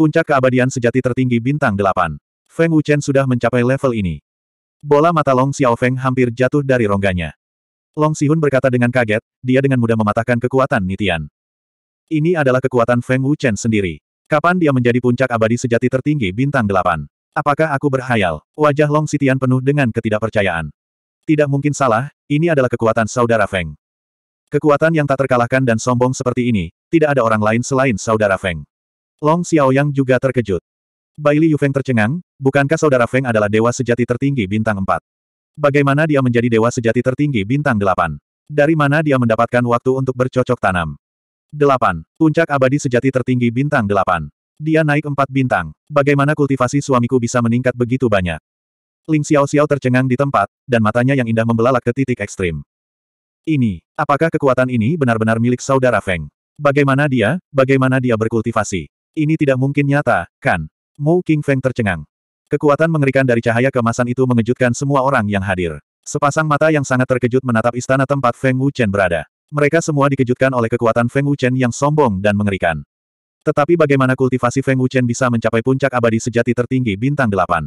Puncak keabadian sejati tertinggi bintang delapan. Feng Wuchen sudah mencapai level ini. Bola mata Long Xiao Feng hampir jatuh dari rongganya. Long Sihun berkata dengan kaget, dia dengan mudah mematahkan kekuatan Nitian. Ini adalah kekuatan Feng Wuchen sendiri. Kapan dia menjadi puncak abadi sejati tertinggi bintang delapan? Apakah aku berhayal? Wajah Long Sitian penuh dengan ketidakpercayaan. Tidak mungkin salah, ini adalah kekuatan saudara Feng. Kekuatan yang tak terkalahkan dan sombong seperti ini, tidak ada orang lain selain saudara Feng. Long Xiaoyang juga terkejut. Bai Li Yufeng tercengang, bukankah saudara Feng adalah dewa sejati tertinggi bintang 4? Bagaimana dia menjadi dewa sejati tertinggi bintang 8? Dari mana dia mendapatkan waktu untuk bercocok tanam? 8. Puncak abadi sejati tertinggi bintang 8. Dia naik empat bintang. Bagaimana kultivasi suamiku bisa meningkat begitu banyak? Ling Xiao Xiao tercengang di tempat, dan matanya yang indah membelalak ke titik ekstrim. Ini, apakah kekuatan ini benar-benar milik saudara Feng? Bagaimana dia, bagaimana dia berkultivasi? Ini tidak mungkin nyata, kan? Mu King Feng tercengang. Kekuatan mengerikan dari cahaya kemasan itu mengejutkan semua orang yang hadir. Sepasang mata yang sangat terkejut menatap istana tempat Feng Wuchen berada. Mereka semua dikejutkan oleh kekuatan Feng Wuchen yang sombong dan mengerikan. Tetapi bagaimana kultivasi Feng Wuchen bisa mencapai puncak abadi sejati tertinggi bintang delapan?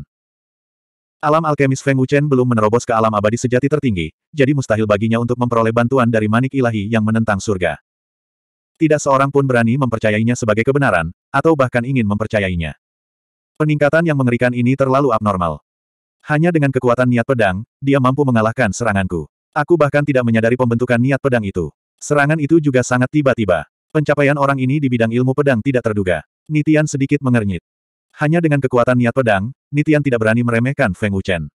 Alam alkemis Feng Wuchen belum menerobos ke alam abadi sejati tertinggi, jadi mustahil baginya untuk memperoleh bantuan dari manik ilahi yang menentang surga. Tidak seorang pun berani mempercayainya sebagai kebenaran, atau bahkan ingin mempercayainya. Peningkatan yang mengerikan ini terlalu abnormal. Hanya dengan kekuatan niat pedang, dia mampu mengalahkan seranganku. Aku bahkan tidak menyadari pembentukan niat pedang itu. Serangan itu juga sangat tiba-tiba. Pencapaian orang ini di bidang ilmu pedang tidak terduga. Nitian sedikit mengernyit. Hanya dengan kekuatan niat pedang, Nitian tidak berani meremehkan Feng Wuchen.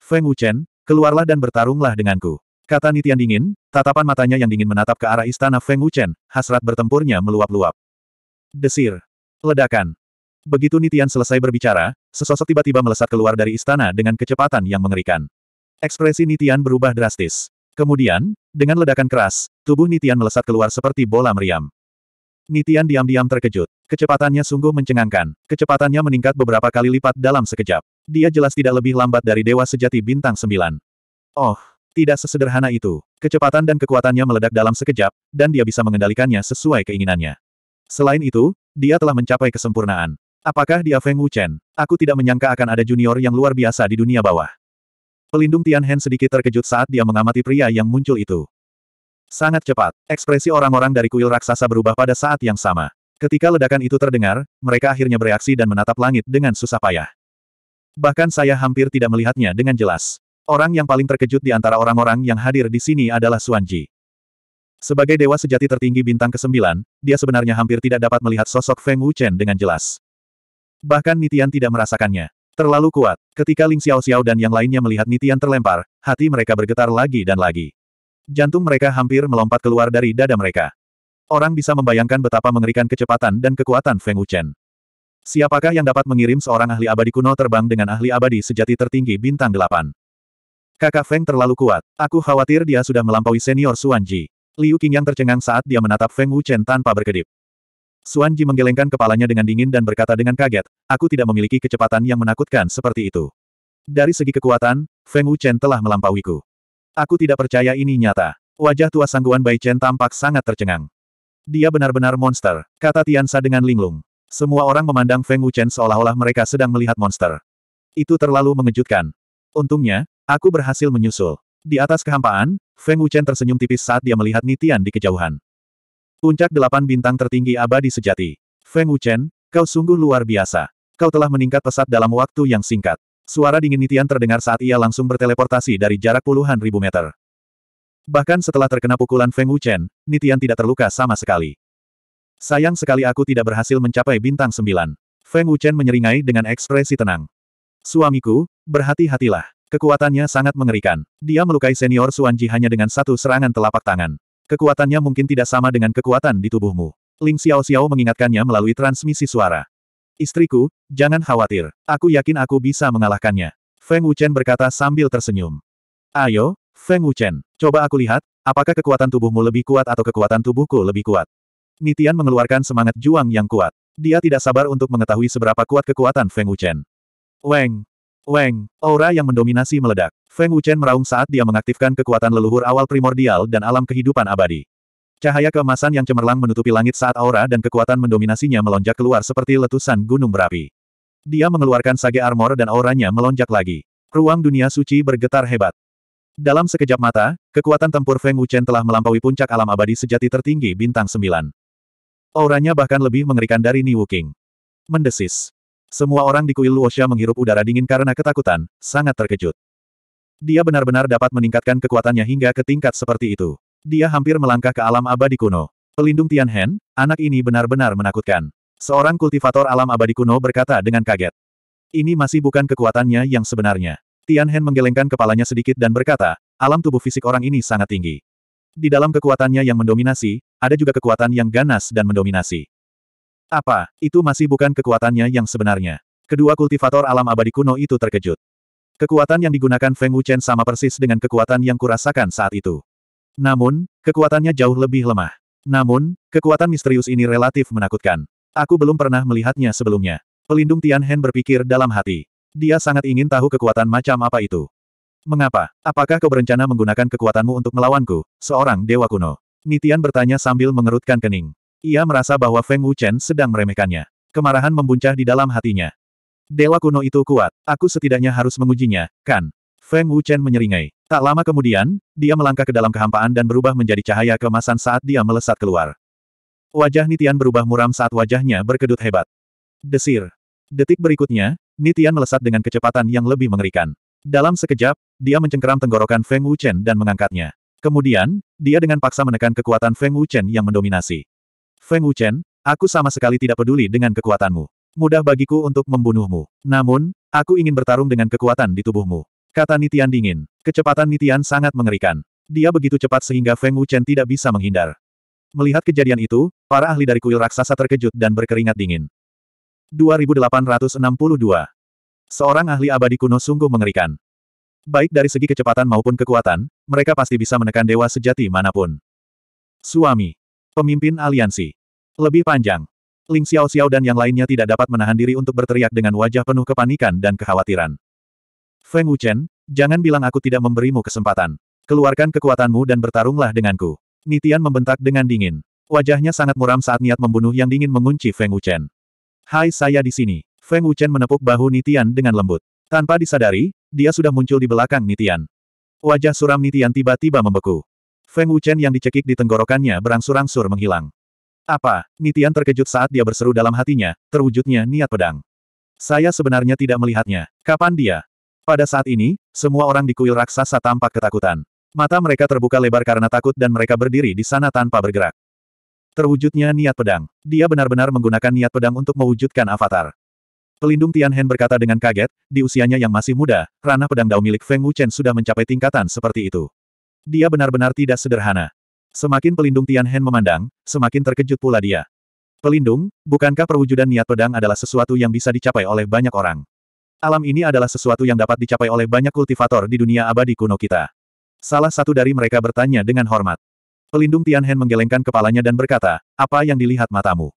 Feng Wuchen, keluarlah dan bertarunglah denganku. Kata Nitian dingin, tatapan matanya yang dingin menatap ke arah istana Feng Wuchen, hasrat bertempurnya meluap-luap. Desir. Ledakan. Begitu Nitian selesai berbicara, sesosok tiba-tiba melesat keluar dari istana dengan kecepatan yang mengerikan. Ekspresi Nitian berubah drastis. Kemudian, dengan ledakan keras, tubuh Nitian melesat keluar seperti bola meriam. Nitian diam-diam terkejut. Kecepatannya sungguh mencengangkan. Kecepatannya meningkat beberapa kali lipat dalam sekejap. Dia jelas tidak lebih lambat dari Dewa Sejati Bintang sembilan. Oh, tidak sesederhana itu. Kecepatan dan kekuatannya meledak dalam sekejap, dan dia bisa mengendalikannya sesuai keinginannya. Selain itu, dia telah mencapai kesempurnaan. Apakah dia Feng Wuchen? Aku tidak menyangka akan ada junior yang luar biasa di dunia bawah. Pelindung Tianhen sedikit terkejut saat dia mengamati pria yang muncul itu. Sangat cepat, ekspresi orang-orang dari kuil raksasa berubah pada saat yang sama. Ketika ledakan itu terdengar, mereka akhirnya bereaksi dan menatap langit dengan susah payah. Bahkan saya hampir tidak melihatnya dengan jelas. Orang yang paling terkejut di antara orang-orang yang hadir di sini adalah Suanji. Sebagai dewa sejati tertinggi bintang ke-9, dia sebenarnya hampir tidak dapat melihat sosok Feng Wuchen dengan jelas. Bahkan Nitian tidak merasakannya. Terlalu kuat. Ketika Ling Xiao Xiao dan yang lainnya melihat Nitian terlempar, hati mereka bergetar lagi dan lagi. Jantung mereka hampir melompat keluar dari dada mereka. Orang bisa membayangkan betapa mengerikan kecepatan dan kekuatan Feng Wuchen. Siapakah yang dapat mengirim seorang ahli abadi kuno terbang dengan ahli abadi sejati tertinggi bintang delapan? Kakak Feng terlalu kuat. Aku khawatir dia sudah melampaui senior Suan Ji. Liu yang tercengang saat dia menatap Feng Wuchen tanpa berkedip. Suan Ji menggelengkan kepalanya dengan dingin dan berkata dengan kaget, aku tidak memiliki kecepatan yang menakutkan seperti itu. Dari segi kekuatan, Feng Wuchen telah melampauiku. Aku tidak percaya ini nyata. Wajah tua sangguan Bai Chen tampak sangat tercengang. Dia benar-benar monster, kata Tiansa dengan linglung. Semua orang memandang Feng Wuchen seolah-olah mereka sedang melihat monster. Itu terlalu mengejutkan. Untungnya, aku berhasil menyusul. Di atas kehampaan, Feng Wuchen tersenyum tipis saat dia melihat Nitian di kejauhan. Puncak delapan bintang tertinggi abadi sejati. Feng Wuchen, kau sungguh luar biasa. Kau telah meningkat pesat dalam waktu yang singkat. Suara dingin Nitian terdengar saat ia langsung berteleportasi dari jarak puluhan ribu meter. Bahkan setelah terkena pukulan Feng Wuchen, Nitian tidak terluka sama sekali. Sayang sekali aku tidak berhasil mencapai bintang sembilan. Feng Wuchen menyeringai dengan ekspresi tenang. Suamiku, berhati-hatilah. Kekuatannya sangat mengerikan. Dia melukai senior Suanji hanya dengan satu serangan telapak tangan. Kekuatannya mungkin tidak sama dengan kekuatan di tubuhmu. Ling Xiao Xiao mengingatkannya melalui transmisi suara. Istriku, jangan khawatir. Aku yakin aku bisa mengalahkannya. Feng Wuchen berkata sambil tersenyum. Ayo, Feng Wuchen, coba aku lihat, apakah kekuatan tubuhmu lebih kuat atau kekuatan tubuhku lebih kuat. Nitian mengeluarkan semangat juang yang kuat. Dia tidak sabar untuk mengetahui seberapa kuat kekuatan Feng Wuchen. Weng, Weng, aura yang mendominasi meledak. Feng Wuchen meraung saat dia mengaktifkan kekuatan leluhur awal primordial dan alam kehidupan abadi. Cahaya keemasan yang cemerlang menutupi langit saat aura dan kekuatan mendominasinya melonjak keluar seperti letusan gunung berapi. Dia mengeluarkan sage armor dan auranya melonjak lagi. Ruang dunia suci bergetar hebat. Dalam sekejap mata, kekuatan tempur Feng Wuchen telah melampaui puncak alam abadi sejati tertinggi bintang sembilan. Auranya bahkan lebih mengerikan dari Ni Wuking. Mendesis. Semua orang di kuil Luosha menghirup udara dingin karena ketakutan, sangat terkejut. Dia benar-benar dapat meningkatkan kekuatannya hingga ke tingkat seperti itu. Dia hampir melangkah ke alam abadi kuno. Pelindung Tian anak ini benar-benar menakutkan. Seorang kultivator alam abadi kuno berkata dengan kaget. Ini masih bukan kekuatannya yang sebenarnya. Tian menggelengkan kepalanya sedikit dan berkata, alam tubuh fisik orang ini sangat tinggi. Di dalam kekuatannya yang mendominasi, ada juga kekuatan yang ganas dan mendominasi. Apa, itu masih bukan kekuatannya yang sebenarnya. Kedua kultivator alam abadi kuno itu terkejut. Kekuatan yang digunakan Feng Wuchen sama persis dengan kekuatan yang kurasakan saat itu. Namun, kekuatannya jauh lebih lemah. Namun, kekuatan misterius ini relatif menakutkan. Aku belum pernah melihatnya sebelumnya. Pelindung Tian berpikir dalam hati. Dia sangat ingin tahu kekuatan macam apa itu. Mengapa? Apakah kau berencana menggunakan kekuatanmu untuk melawanku, seorang dewa kuno? Nitian bertanya sambil mengerutkan kening. Ia merasa bahwa Feng Wuchen sedang meremehkannya. Kemarahan membuncah di dalam hatinya. Dewa kuno itu kuat, aku setidaknya harus mengujinya, kan? Feng Wuchen menyeringai. Tak lama kemudian, dia melangkah ke dalam kehampaan dan berubah menjadi cahaya kemasan saat dia melesat keluar. Wajah Nitian berubah muram saat wajahnya berkedut hebat. Desir. Detik berikutnya, Nitian melesat dengan kecepatan yang lebih mengerikan. Dalam sekejap, dia mencengkeram tenggorokan Feng Wuchen dan mengangkatnya. Kemudian, dia dengan paksa menekan kekuatan Feng Wuchen yang mendominasi. Feng Wuchen, aku sama sekali tidak peduli dengan kekuatanmu. Mudah bagiku untuk membunuhmu. Namun, aku ingin bertarung dengan kekuatan di tubuhmu. Kata Nitian dingin. Kecepatan Nitian sangat mengerikan. Dia begitu cepat sehingga Feng Wuchen tidak bisa menghindar. Melihat kejadian itu, para ahli dari kuil raksasa terkejut dan berkeringat dingin. 2862 Seorang ahli abadi kuno sungguh mengerikan. Baik dari segi kecepatan maupun kekuatan, mereka pasti bisa menekan dewa sejati manapun. Suami. Pemimpin aliansi. Lebih panjang. Ling Xiao Xiao dan yang lainnya tidak dapat menahan diri untuk berteriak dengan wajah penuh kepanikan dan kekhawatiran. Feng Wuchen, jangan bilang aku tidak memberimu kesempatan. Keluarkan kekuatanmu dan bertarunglah denganku. Nitian membentak dengan dingin. Wajahnya sangat muram saat niat membunuh yang dingin mengunci Feng Wuchen. Hai saya di sini. Feng Wuchen menepuk bahu Nitian dengan lembut. Tanpa disadari, dia sudah muncul di belakang Nitian. Wajah suram Nitian tiba-tiba membeku. Feng Wuchen yang dicekik di tenggorokannya berangsur-angsur menghilang. Apa? Nitian terkejut saat dia berseru dalam hatinya, terwujudnya niat pedang. Saya sebenarnya tidak melihatnya. Kapan dia? Pada saat ini, semua orang di kuil raksasa tampak ketakutan. Mata mereka terbuka lebar karena takut dan mereka berdiri di sana tanpa bergerak. Terwujudnya niat pedang. Dia benar-benar menggunakan niat pedang untuk mewujudkan avatar. Pelindung Tianhen berkata dengan kaget, di usianya yang masih muda, ranah pedang dao milik Feng Wuchen sudah mencapai tingkatan seperti itu. Dia benar-benar tidak sederhana. Semakin pelindung Tian Hen memandang, semakin terkejut pula dia. Pelindung, bukankah perwujudan niat pedang adalah sesuatu yang bisa dicapai oleh banyak orang? Alam ini adalah sesuatu yang dapat dicapai oleh banyak kultivator di dunia abadi kuno kita. Salah satu dari mereka bertanya dengan hormat. Pelindung Tian Hen menggelengkan kepalanya dan berkata, apa yang dilihat matamu?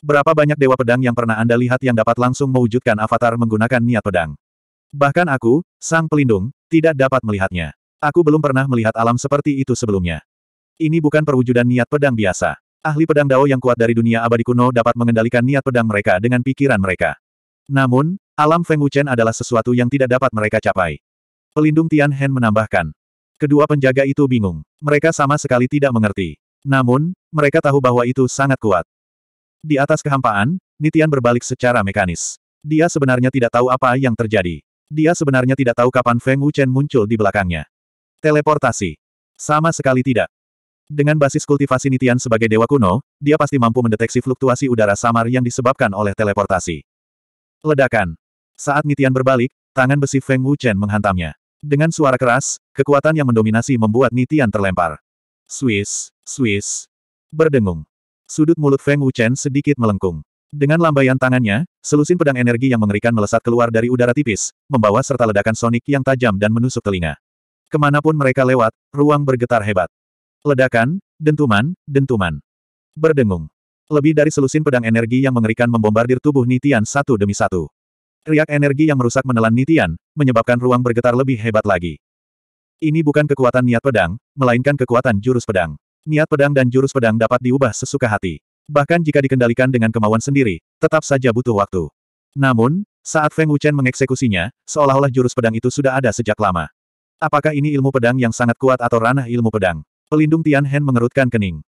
Berapa banyak dewa pedang yang pernah Anda lihat yang dapat langsung mewujudkan avatar menggunakan niat pedang? Bahkan aku, sang pelindung, tidak dapat melihatnya. Aku belum pernah melihat alam seperti itu sebelumnya. Ini bukan perwujudan niat pedang biasa. Ahli pedang Dao yang kuat dari dunia abadi kuno dapat mengendalikan niat pedang mereka dengan pikiran mereka. Namun, alam Feng Wuchen adalah sesuatu yang tidak dapat mereka capai. Pelindung Tian Hen menambahkan. Kedua penjaga itu bingung. Mereka sama sekali tidak mengerti. Namun, mereka tahu bahwa itu sangat kuat. Di atas kehampaan, Nitian berbalik secara mekanis. Dia sebenarnya tidak tahu apa yang terjadi. Dia sebenarnya tidak tahu kapan Feng Wuchen muncul di belakangnya. Teleportasi. Sama sekali tidak. Dengan basis kultivasi Nitian sebagai dewa kuno, dia pasti mampu mendeteksi fluktuasi udara samar yang disebabkan oleh teleportasi. Ledakan. Saat Nitian berbalik, tangan besi Feng Wuchen menghantamnya. Dengan suara keras, kekuatan yang mendominasi membuat Nitian terlempar. Swiss, Swiss. Berdengung. Sudut mulut Feng Wuchen sedikit melengkung. Dengan lambaian tangannya, selusin pedang energi yang mengerikan melesat keluar dari udara tipis, membawa serta ledakan sonik yang tajam dan menusuk telinga. Kemanapun mereka lewat, ruang bergetar hebat. Ledakan, dentuman, dentuman. Berdengung. Lebih dari selusin pedang energi yang mengerikan membombardir tubuh Nitian satu demi satu. Riak energi yang merusak menelan Nitian, menyebabkan ruang bergetar lebih hebat lagi. Ini bukan kekuatan niat pedang, melainkan kekuatan jurus pedang. Niat pedang dan jurus pedang dapat diubah sesuka hati. Bahkan jika dikendalikan dengan kemauan sendiri, tetap saja butuh waktu. Namun, saat Feng Wuchen mengeksekusinya, seolah-olah jurus pedang itu sudah ada sejak lama. Apakah ini ilmu pedang yang sangat kuat atau ranah ilmu pedang? Pelindung Tian Hen mengerutkan kening.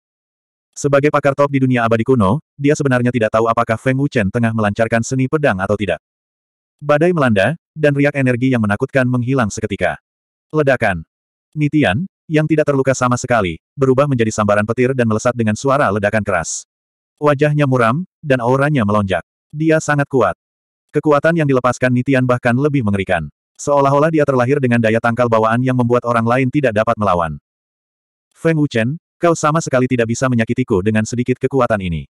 Sebagai pakar top di dunia abadi kuno, dia sebenarnya tidak tahu apakah Feng Wuchen tengah melancarkan seni pedang atau tidak. Badai melanda, dan riak energi yang menakutkan menghilang seketika. Ledakan. Nitian, yang tidak terluka sama sekali, berubah menjadi sambaran petir dan melesat dengan suara ledakan keras. Wajahnya muram, dan auranya melonjak. Dia sangat kuat. Kekuatan yang dilepaskan Nitian bahkan lebih mengerikan. Seolah-olah dia terlahir dengan daya tangkal bawaan yang membuat orang lain tidak dapat melawan. Feng Wuchen, kau sama sekali tidak bisa menyakitiku dengan sedikit kekuatan ini.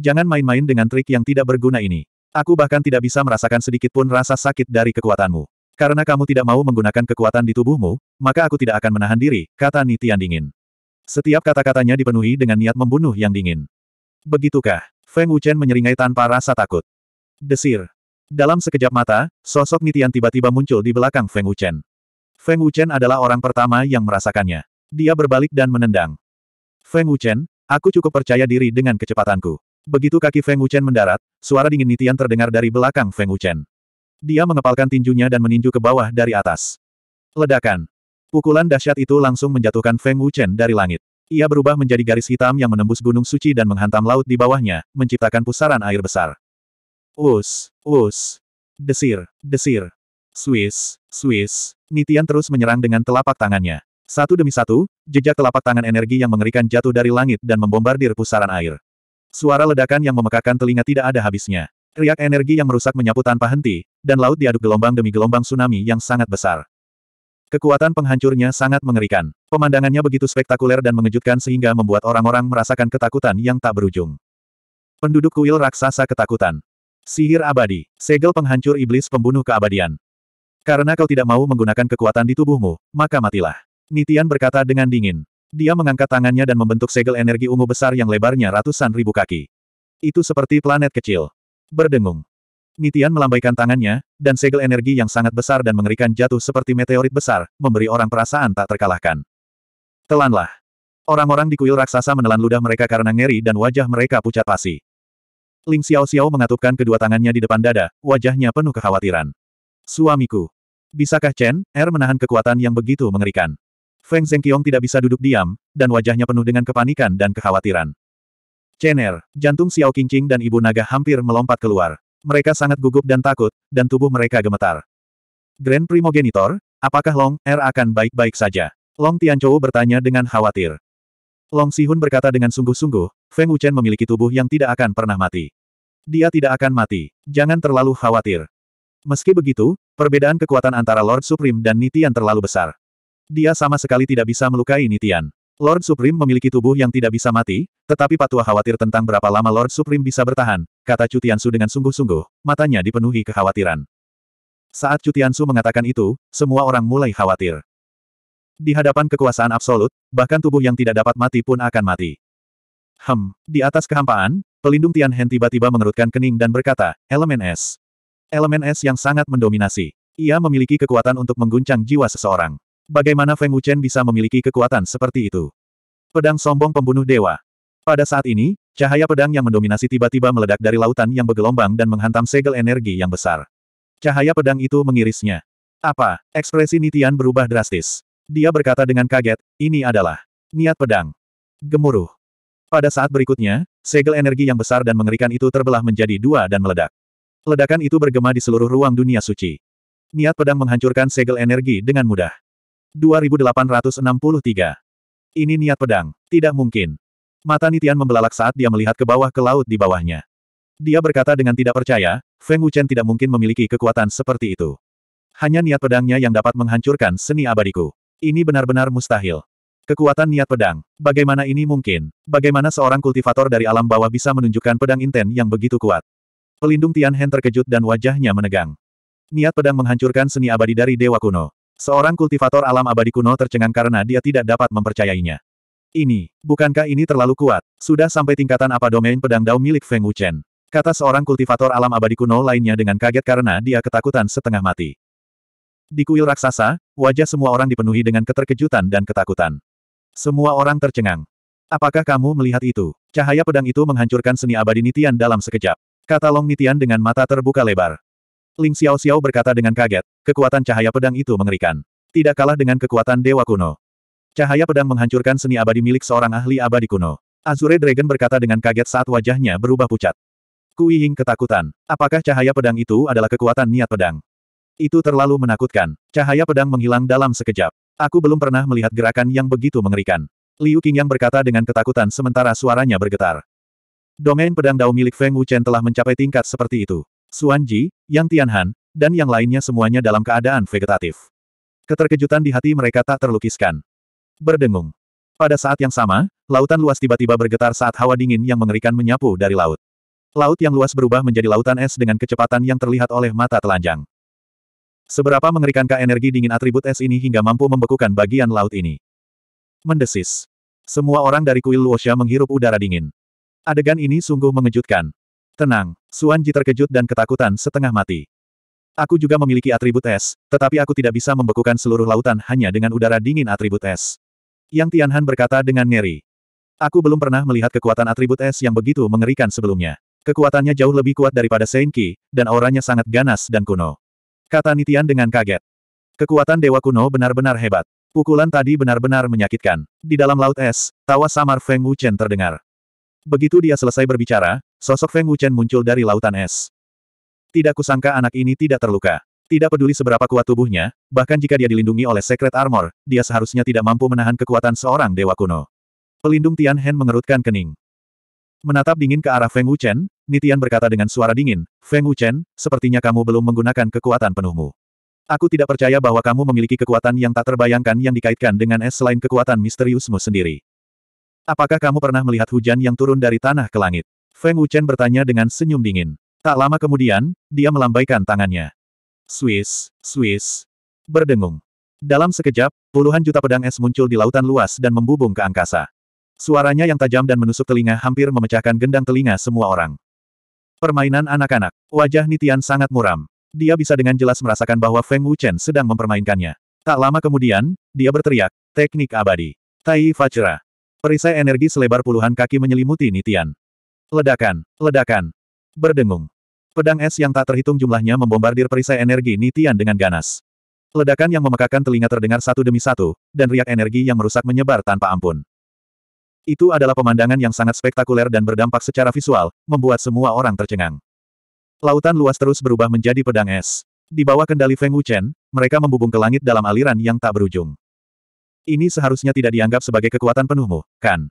Jangan main-main dengan trik yang tidak berguna ini. Aku bahkan tidak bisa merasakan sedikit pun rasa sakit dari kekuatanmu. Karena kamu tidak mau menggunakan kekuatan di tubuhmu, maka aku tidak akan menahan diri, kata Nitian dingin. Setiap kata-katanya dipenuhi dengan niat membunuh yang dingin. Begitukah? Feng Wuchen menyeringai tanpa rasa takut. Desir. Dalam sekejap mata, sosok Nitian tiba-tiba muncul di belakang Feng Wuchen. Feng Wuchen adalah orang pertama yang merasakannya. Dia berbalik dan menendang. Feng Wuchen, aku cukup percaya diri dengan kecepatanku. Begitu kaki Feng Wuchen mendarat, suara dingin nitian terdengar dari belakang Feng Wuchen. Dia mengepalkan tinjunya dan meninju ke bawah dari atas. Ledakan. Pukulan dahsyat itu langsung menjatuhkan Feng Wuchen dari langit. Ia berubah menjadi garis hitam yang menembus gunung suci dan menghantam laut di bawahnya, menciptakan pusaran air besar. Us, us, desir, desir, Swiss, Swiss, Nitian terus menyerang dengan telapak tangannya. Satu demi satu, jejak telapak tangan energi yang mengerikan jatuh dari langit dan membombardir pusaran air. Suara ledakan yang memekakan telinga tidak ada habisnya. Riak energi yang merusak menyapu tanpa henti, dan laut diaduk gelombang demi gelombang tsunami yang sangat besar. Kekuatan penghancurnya sangat mengerikan. Pemandangannya begitu spektakuler dan mengejutkan sehingga membuat orang-orang merasakan ketakutan yang tak berujung. Penduduk kuil raksasa ketakutan. Sihir abadi, segel penghancur iblis pembunuh keabadian. Karena kau tidak mau menggunakan kekuatan di tubuhmu, maka matilah. Nitian berkata dengan dingin. Dia mengangkat tangannya dan membentuk segel energi ungu besar yang lebarnya ratusan ribu kaki. Itu seperti planet kecil. Berdengung. Nitian melambaikan tangannya, dan segel energi yang sangat besar dan mengerikan jatuh seperti meteorit besar, memberi orang perasaan tak terkalahkan. Telanlah. Orang-orang di kuil raksasa menelan ludah mereka karena ngeri dan wajah mereka pucat pasi. Ling Xiao Xiao mengatupkan kedua tangannya di depan dada, wajahnya penuh kekhawatiran. Suamiku. Bisakah Chen, Er menahan kekuatan yang begitu mengerikan? Feng Zhengqiong tidak bisa duduk diam, dan wajahnya penuh dengan kepanikan dan kekhawatiran. Chen'er, jantung Xiao Qingqing dan ibu naga hampir melompat keluar. Mereka sangat gugup dan takut, dan tubuh mereka gemetar. Grand Primogenitor, apakah Long Er akan baik-baik saja? Long Tianchou bertanya dengan khawatir. Long Sihun berkata dengan sungguh-sungguh, Feng Wuchen memiliki tubuh yang tidak akan pernah mati. Dia tidak akan mati, jangan terlalu khawatir. Meski begitu, perbedaan kekuatan antara Lord Supreme dan Nitian terlalu besar. Dia sama sekali tidak bisa melukai Nitian. Lord Supreme memiliki tubuh yang tidak bisa mati, tetapi Patua khawatir tentang berapa lama Lord Supreme bisa bertahan, kata Cutiansu dengan sungguh-sungguh, matanya dipenuhi kekhawatiran. Saat Cutiansu mengatakan itu, semua orang mulai khawatir. Di hadapan kekuasaan absolut, bahkan tubuh yang tidak dapat mati pun akan mati. Hem, di atas kehampaan, pelindung Tian tiba-tiba mengerutkan kening dan berkata, elemen es. Elemen es yang sangat mendominasi. Ia memiliki kekuatan untuk mengguncang jiwa seseorang. Bagaimana Feng Wuchen bisa memiliki kekuatan seperti itu? Pedang sombong pembunuh dewa. Pada saat ini, cahaya pedang yang mendominasi tiba-tiba meledak dari lautan yang bergelombang dan menghantam segel energi yang besar. Cahaya pedang itu mengirisnya. Apa? Ekspresi Nitian berubah drastis. Dia berkata dengan kaget, ini adalah niat pedang. Gemuruh. Pada saat berikutnya, segel energi yang besar dan mengerikan itu terbelah menjadi dua dan meledak. Ledakan itu bergema di seluruh ruang dunia suci. Niat pedang menghancurkan segel energi dengan mudah. 2863. Ini niat pedang. Tidak mungkin. Mata Nitian membelalak saat dia melihat ke bawah ke laut di bawahnya. Dia berkata dengan tidak percaya, Feng Wuchen tidak mungkin memiliki kekuatan seperti itu. Hanya niat pedangnya yang dapat menghancurkan seni abadiku. Ini benar-benar mustahil. Kekuatan niat pedang. Bagaimana ini mungkin? Bagaimana seorang kultivator dari alam bawah bisa menunjukkan pedang inten yang begitu kuat? Pelindung Tian Hen terkejut dan wajahnya menegang. Niat pedang menghancurkan seni abadi dari dewa kuno. Seorang kultivator alam abadi kuno tercengang karena dia tidak dapat mempercayainya. Ini, bukankah ini terlalu kuat? Sudah sampai tingkatan apa domain pedang dao milik Feng Wuchen? Kata seorang kultivator alam abadi kuno lainnya dengan kaget karena dia ketakutan setengah mati. Di kuil raksasa, wajah semua orang dipenuhi dengan keterkejutan dan ketakutan. Semua orang tercengang. Apakah kamu melihat itu? Cahaya pedang itu menghancurkan seni abadi Nitian dalam sekejap. Kata Long Nitian dengan mata terbuka lebar. Ling Xiao Xiao berkata dengan kaget, kekuatan cahaya pedang itu mengerikan. Tidak kalah dengan kekuatan Dewa Kuno. Cahaya pedang menghancurkan seni abadi milik seorang ahli abadi kuno. Azure Dragon berkata dengan kaget saat wajahnya berubah pucat. Kui Ying ketakutan. Apakah cahaya pedang itu adalah kekuatan niat pedang? Itu terlalu menakutkan. Cahaya pedang menghilang dalam sekejap. Aku belum pernah melihat gerakan yang begitu mengerikan. Liu yang berkata dengan ketakutan sementara suaranya bergetar. Domain pedang Dao milik Feng Wuchen telah mencapai tingkat seperti itu. Suanji, Yang Tianhan, dan yang lainnya semuanya dalam keadaan vegetatif. Keterkejutan di hati mereka tak terlukiskan. Berdengung. Pada saat yang sama, lautan luas tiba-tiba bergetar saat hawa dingin yang mengerikan menyapu dari laut. Laut yang luas berubah menjadi lautan es dengan kecepatan yang terlihat oleh mata telanjang. Seberapa mengerikankah energi dingin atribut es ini hingga mampu membekukan bagian laut ini? Mendesis. Semua orang dari kuil Luosha menghirup udara dingin. Adegan ini sungguh mengejutkan. Tenang, Suan Ji terkejut dan ketakutan setengah mati. Aku juga memiliki atribut es, tetapi aku tidak bisa membekukan seluruh lautan hanya dengan udara dingin atribut es. Yang Tianhan berkata dengan ngeri. Aku belum pernah melihat kekuatan atribut es yang begitu mengerikan sebelumnya. Kekuatannya jauh lebih kuat daripada Senki, dan auranya sangat ganas dan kuno. Kata Nitian dengan kaget. Kekuatan Dewa Kuno benar-benar hebat. Pukulan tadi benar-benar menyakitkan. Di dalam laut es, tawa samar Feng Wuchen terdengar. Begitu dia selesai berbicara, Sosok Feng Wuchen muncul dari lautan es. Tidak kusangka anak ini tidak terluka. Tidak peduli seberapa kuat tubuhnya, bahkan jika dia dilindungi oleh Secret Armor, dia seharusnya tidak mampu menahan kekuatan seorang dewa kuno. Pelindung Tian Hen mengerutkan kening. Menatap dingin ke arah Feng Wuchen, Nitian berkata dengan suara dingin, Feng Wuchen, sepertinya kamu belum menggunakan kekuatan penuhmu. Aku tidak percaya bahwa kamu memiliki kekuatan yang tak terbayangkan yang dikaitkan dengan es selain kekuatan misteriusmu sendiri. Apakah kamu pernah melihat hujan yang turun dari tanah ke langit? Feng Wuchen bertanya dengan senyum dingin. Tak lama kemudian, dia melambaikan tangannya. Swiss, Swiss. Berdengung. Dalam sekejap, puluhan juta pedang es muncul di lautan luas dan membubung ke angkasa. Suaranya yang tajam dan menusuk telinga hampir memecahkan gendang telinga semua orang. Permainan anak-anak. Wajah Nitian sangat muram. Dia bisa dengan jelas merasakan bahwa Feng Wuchen sedang mempermainkannya. Tak lama kemudian, dia berteriak, teknik abadi. Tai Fajra. Perisai energi selebar puluhan kaki menyelimuti Nitian. Ledakan, ledakan. Berdengung. Pedang es yang tak terhitung jumlahnya membombardir perisai energi Nitian dengan ganas. Ledakan yang memekakan telinga terdengar satu demi satu, dan riak energi yang merusak menyebar tanpa ampun. Itu adalah pemandangan yang sangat spektakuler dan berdampak secara visual, membuat semua orang tercengang. Lautan luas terus berubah menjadi pedang es. Di bawah kendali Feng Wuchen, mereka membubung ke langit dalam aliran yang tak berujung. Ini seharusnya tidak dianggap sebagai kekuatan penuhmu, kan?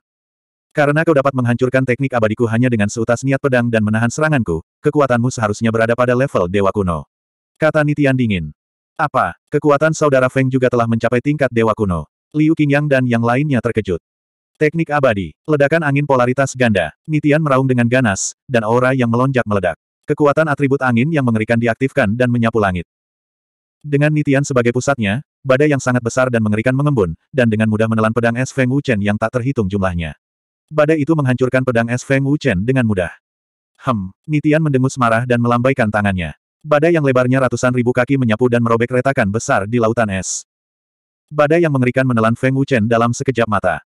Karena kau dapat menghancurkan teknik abadiku hanya dengan seutas niat pedang dan menahan seranganku, kekuatanmu seharusnya berada pada level Dewa Kuno. Kata Nitian dingin. Apa, kekuatan saudara Feng juga telah mencapai tingkat Dewa Kuno. Liu Qingyang dan yang lainnya terkejut. Teknik abadi, ledakan angin polaritas ganda, Nitian meraung dengan ganas, dan aura yang melonjak meledak. Kekuatan atribut angin yang mengerikan diaktifkan dan menyapu langit. Dengan Nitian sebagai pusatnya, badai yang sangat besar dan mengerikan mengembun, dan dengan mudah menelan pedang es Feng Wuchen yang tak terhitung jumlahnya. Badai itu menghancurkan pedang es Feng Wuchen dengan mudah. Hem, Nitian mendengus marah dan melambaikan tangannya. Badai yang lebarnya ratusan ribu kaki menyapu dan merobek retakan besar di lautan es. Badai yang mengerikan menelan Feng Wuchen dalam sekejap mata.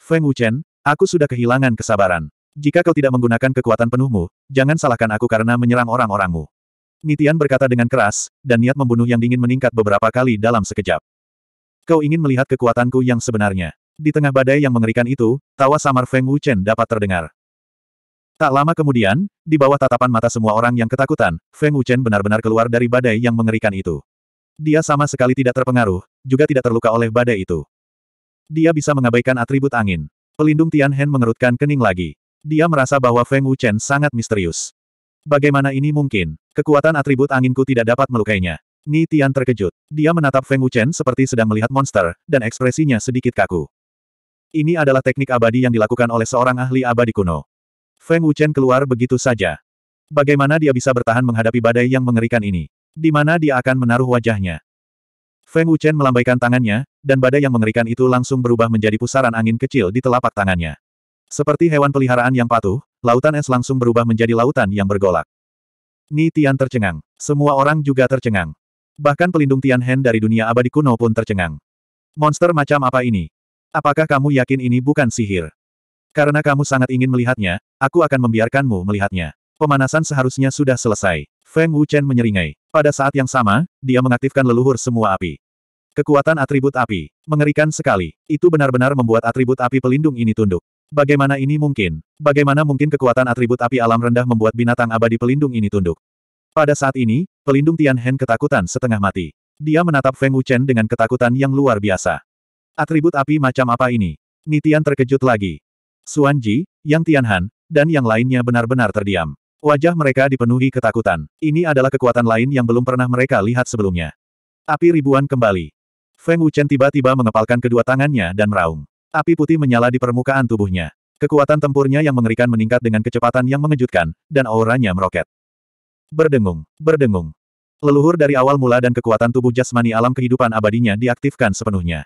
Feng Wuchen, aku sudah kehilangan kesabaran. Jika kau tidak menggunakan kekuatan penuhmu, jangan salahkan aku karena menyerang orang-orangmu. Nitian berkata dengan keras, dan niat membunuh yang dingin meningkat beberapa kali dalam sekejap. Kau ingin melihat kekuatanku yang sebenarnya. Di tengah badai yang mengerikan itu, tawa samar Feng Wuchen dapat terdengar. Tak lama kemudian, di bawah tatapan mata semua orang yang ketakutan, Feng Wuchen benar-benar keluar dari badai yang mengerikan itu. Dia sama sekali tidak terpengaruh, juga tidak terluka oleh badai itu. Dia bisa mengabaikan atribut angin. Pelindung Tian Hen mengerutkan kening lagi. Dia merasa bahwa Feng Wuchen sangat misterius. Bagaimana ini mungkin? Kekuatan atribut anginku tidak dapat melukainya. Ni Tian terkejut. Dia menatap Feng Wuchen seperti sedang melihat monster, dan ekspresinya sedikit kaku. Ini adalah teknik abadi yang dilakukan oleh seorang ahli abadi kuno. Feng Wuchen keluar begitu saja. Bagaimana dia bisa bertahan menghadapi badai yang mengerikan ini? Di mana dia akan menaruh wajahnya? Feng Wuchen melambaikan tangannya, dan badai yang mengerikan itu langsung berubah menjadi pusaran angin kecil di telapak tangannya. Seperti hewan peliharaan yang patuh, lautan es langsung berubah menjadi lautan yang bergolak. Ni Tian tercengang. Semua orang juga tercengang. Bahkan pelindung Tian Hen dari dunia abadi kuno pun tercengang. Monster macam apa ini? Apakah kamu yakin ini bukan sihir? Karena kamu sangat ingin melihatnya, aku akan membiarkanmu melihatnya. Pemanasan seharusnya sudah selesai. Feng Wuchen menyeringai. Pada saat yang sama, dia mengaktifkan leluhur semua api. Kekuatan atribut api. Mengerikan sekali. Itu benar-benar membuat atribut api pelindung ini tunduk. Bagaimana ini mungkin? Bagaimana mungkin kekuatan atribut api alam rendah membuat binatang abadi pelindung ini tunduk? Pada saat ini, pelindung Tian Hen ketakutan setengah mati. Dia menatap Feng Wuchen dengan ketakutan yang luar biasa. Atribut api macam apa ini? Nitian terkejut lagi. Suanji, Yang Tianhan, dan yang lainnya benar-benar terdiam. Wajah mereka dipenuhi ketakutan. Ini adalah kekuatan lain yang belum pernah mereka lihat sebelumnya. Api ribuan kembali. Feng Wuchen tiba-tiba mengepalkan kedua tangannya dan meraung. Api putih menyala di permukaan tubuhnya. Kekuatan tempurnya yang mengerikan meningkat dengan kecepatan yang mengejutkan, dan auranya meroket. Berdengung, berdengung. Leluhur dari awal mula dan kekuatan tubuh jasmani alam kehidupan abadinya diaktifkan sepenuhnya.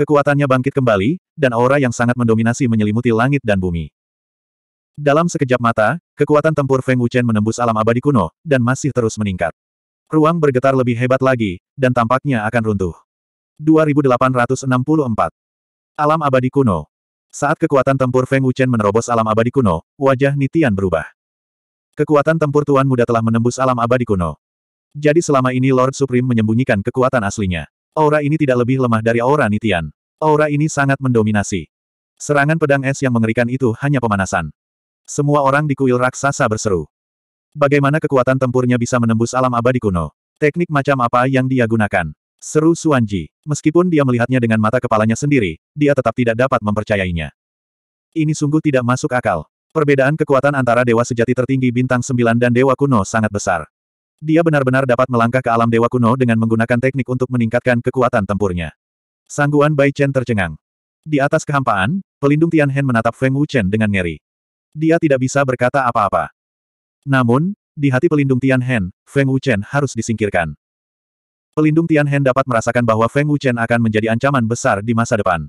Kekuatannya bangkit kembali, dan aura yang sangat mendominasi menyelimuti langit dan bumi. Dalam sekejap mata, kekuatan tempur Feng Wuchen menembus alam abadi kuno, dan masih terus meningkat. Ruang bergetar lebih hebat lagi, dan tampaknya akan runtuh. 2864 Alam abadi kuno Saat kekuatan tempur Feng Wuchen menerobos alam abadi kuno, wajah Nitian berubah. Kekuatan tempur Tuan Muda telah menembus alam abadi kuno. Jadi selama ini Lord Supreme menyembunyikan kekuatan aslinya. Aura ini tidak lebih lemah dari aura Nitian. Aura ini sangat mendominasi. Serangan pedang es yang mengerikan itu hanya pemanasan. Semua orang di kuil raksasa berseru. Bagaimana kekuatan tempurnya bisa menembus alam abadi kuno? Teknik macam apa yang dia gunakan? Seru Suanji. Meskipun dia melihatnya dengan mata kepalanya sendiri, dia tetap tidak dapat mempercayainya. Ini sungguh tidak masuk akal. Perbedaan kekuatan antara dewa sejati tertinggi bintang sembilan dan dewa kuno sangat besar. Dia benar-benar dapat melangkah ke alam dewa kuno dengan menggunakan teknik untuk meningkatkan kekuatan tempurnya. Sangguan Bai Chen tercengang. Di atas kehampaan, pelindung Tianhen menatap Feng Wuchen dengan ngeri. Dia tidak bisa berkata apa-apa. Namun, di hati pelindung Tianhen, Feng Wuchen harus disingkirkan. Pelindung Tianhen dapat merasakan bahwa Feng Wuchen akan menjadi ancaman besar di masa depan.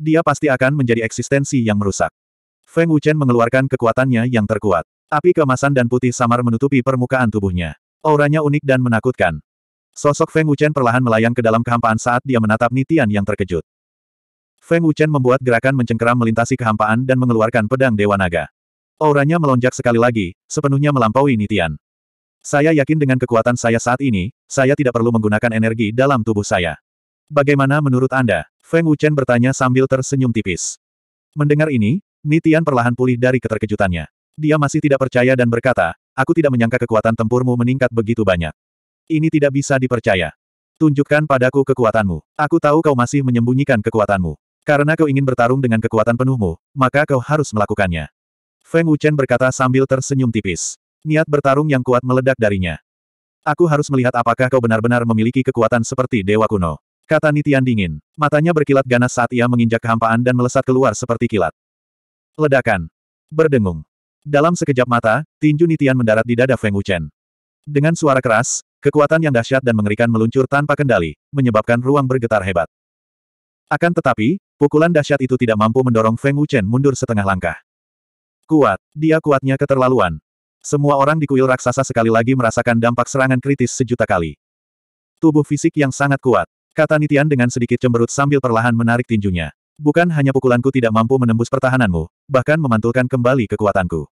Dia pasti akan menjadi eksistensi yang merusak. Feng Wuchen mengeluarkan kekuatannya yang terkuat. Api keemasan dan putih samar menutupi permukaan tubuhnya. Auranya unik dan menakutkan. Sosok Feng Wuchen perlahan melayang ke dalam kehampaan saat dia menatap Nitian yang terkejut. Feng Wuchen membuat gerakan mencengkeram melintasi kehampaan dan mengeluarkan pedang Dewa Naga. Auranya melonjak sekali lagi, sepenuhnya melampaui Nitian. Saya yakin dengan kekuatan saya saat ini, saya tidak perlu menggunakan energi dalam tubuh saya. Bagaimana menurut Anda? Feng Wuchen bertanya sambil tersenyum tipis. Mendengar ini, Nitian perlahan pulih dari keterkejutannya. Dia masih tidak percaya dan berkata, Aku tidak menyangka kekuatan tempurmu meningkat begitu banyak. Ini tidak bisa dipercaya. Tunjukkan padaku kekuatanmu. Aku tahu kau masih menyembunyikan kekuatanmu. Karena kau ingin bertarung dengan kekuatan penuhmu, maka kau harus melakukannya. Feng Wuchen berkata sambil tersenyum tipis. Niat bertarung yang kuat meledak darinya. Aku harus melihat apakah kau benar-benar memiliki kekuatan seperti dewa kuno. Kata Nitian dingin. Matanya berkilat ganas saat ia menginjak kehampaan dan melesat keluar seperti kilat. Ledakan. Berdengung. Dalam sekejap mata, tinju nitian mendarat di dada Feng Wuchen. Dengan suara keras, kekuatan yang dahsyat dan mengerikan meluncur tanpa kendali, menyebabkan ruang bergetar hebat. Akan tetapi, pukulan dahsyat itu tidak mampu mendorong Feng Wuchen mundur setengah langkah. Kuat, dia kuatnya keterlaluan. Semua orang di kuil raksasa sekali lagi merasakan dampak serangan kritis sejuta kali. Tubuh fisik yang sangat kuat, kata Nitian dengan sedikit cemberut sambil perlahan menarik tinjunya. Bukan hanya pukulanku tidak mampu menembus pertahananmu, bahkan memantulkan kembali kekuatanku.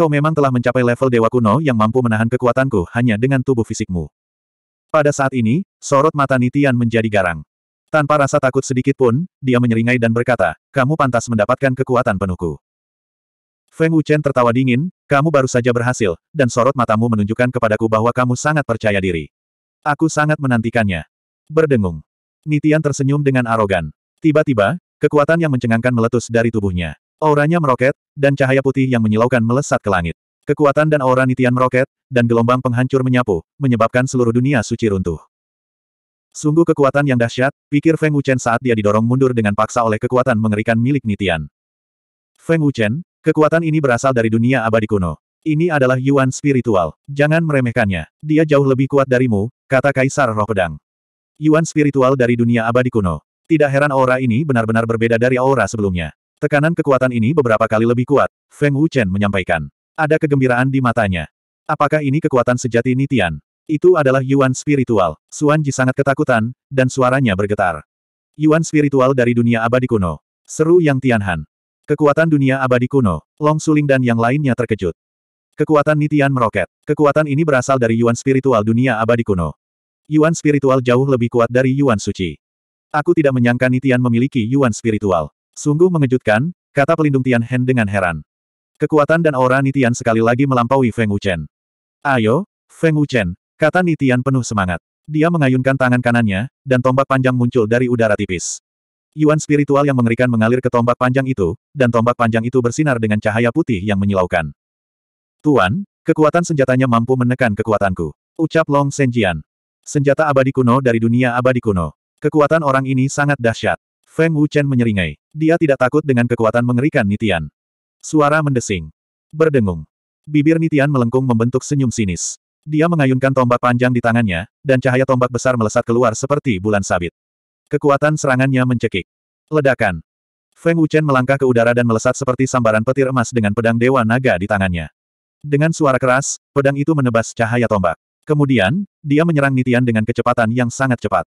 Kau memang telah mencapai level dewa kuno yang mampu menahan kekuatanku hanya dengan tubuh fisikmu. Pada saat ini, sorot mata Nitian menjadi garang. Tanpa rasa takut sedikit pun, dia menyeringai dan berkata, kamu pantas mendapatkan kekuatan penuhku. Feng Wuchen tertawa dingin, kamu baru saja berhasil, dan sorot matamu menunjukkan kepadaku bahwa kamu sangat percaya diri. Aku sangat menantikannya. Berdengung. Nitian tersenyum dengan arogan. Tiba-tiba, kekuatan yang mencengangkan meletus dari tubuhnya. Auranya meroket, dan cahaya putih yang menyilaukan melesat ke langit. Kekuatan dan aura nitian meroket, dan gelombang penghancur menyapu, menyebabkan seluruh dunia suci runtuh. Sungguh kekuatan yang dahsyat, pikir Feng Wuchen saat dia didorong mundur dengan paksa oleh kekuatan mengerikan milik nitian. Feng Wuchen, kekuatan ini berasal dari dunia abadi kuno. Ini adalah Yuan spiritual. Jangan meremehkannya. Dia jauh lebih kuat darimu, kata Kaisar Roh Pedang. Yuan spiritual dari dunia abadi kuno. Tidak heran aura ini benar-benar berbeda dari aura sebelumnya. Tekanan kekuatan ini beberapa kali lebih kuat, Feng Wuchen menyampaikan. Ada kegembiraan di matanya. Apakah ini kekuatan sejati Nitian? Itu adalah Yuan spiritual. Suan Ji sangat ketakutan, dan suaranya bergetar. Yuan spiritual dari dunia abadi kuno. Seru Yang Tianhan. Kekuatan dunia abadi kuno, Long Suling dan yang lainnya terkejut. Kekuatan Nitian meroket. Kekuatan ini berasal dari Yuan spiritual dunia abadi kuno. Yuan spiritual jauh lebih kuat dari Yuan suci. Aku tidak menyangka Nitian memiliki Yuan spiritual. Sungguh mengejutkan, kata pelindung Tian Hen dengan heran. Kekuatan dan aura Nitian sekali lagi melampaui Feng Wuchen. Ayo, Feng Wuchen, kata Nitian penuh semangat. Dia mengayunkan tangan kanannya, dan tombak panjang muncul dari udara tipis. Yuan spiritual yang mengerikan mengalir ke tombak panjang itu, dan tombak panjang itu bersinar dengan cahaya putih yang menyilaukan. Tuan, kekuatan senjatanya mampu menekan kekuatanku. Ucap Long Senjian. Senjata abadi kuno dari dunia abadi kuno. Kekuatan orang ini sangat dahsyat. Feng Wuchen menyeringai. Dia tidak takut dengan kekuatan mengerikan Nitian. Suara mendesing. Berdengung. Bibir Nitian melengkung membentuk senyum sinis. Dia mengayunkan tombak panjang di tangannya, dan cahaya tombak besar melesat keluar seperti bulan sabit. Kekuatan serangannya mencekik. Ledakan. Feng Wuchen melangkah ke udara dan melesat seperti sambaran petir emas dengan pedang Dewa Naga di tangannya. Dengan suara keras, pedang itu menebas cahaya tombak. Kemudian, dia menyerang Nitian dengan kecepatan yang sangat cepat.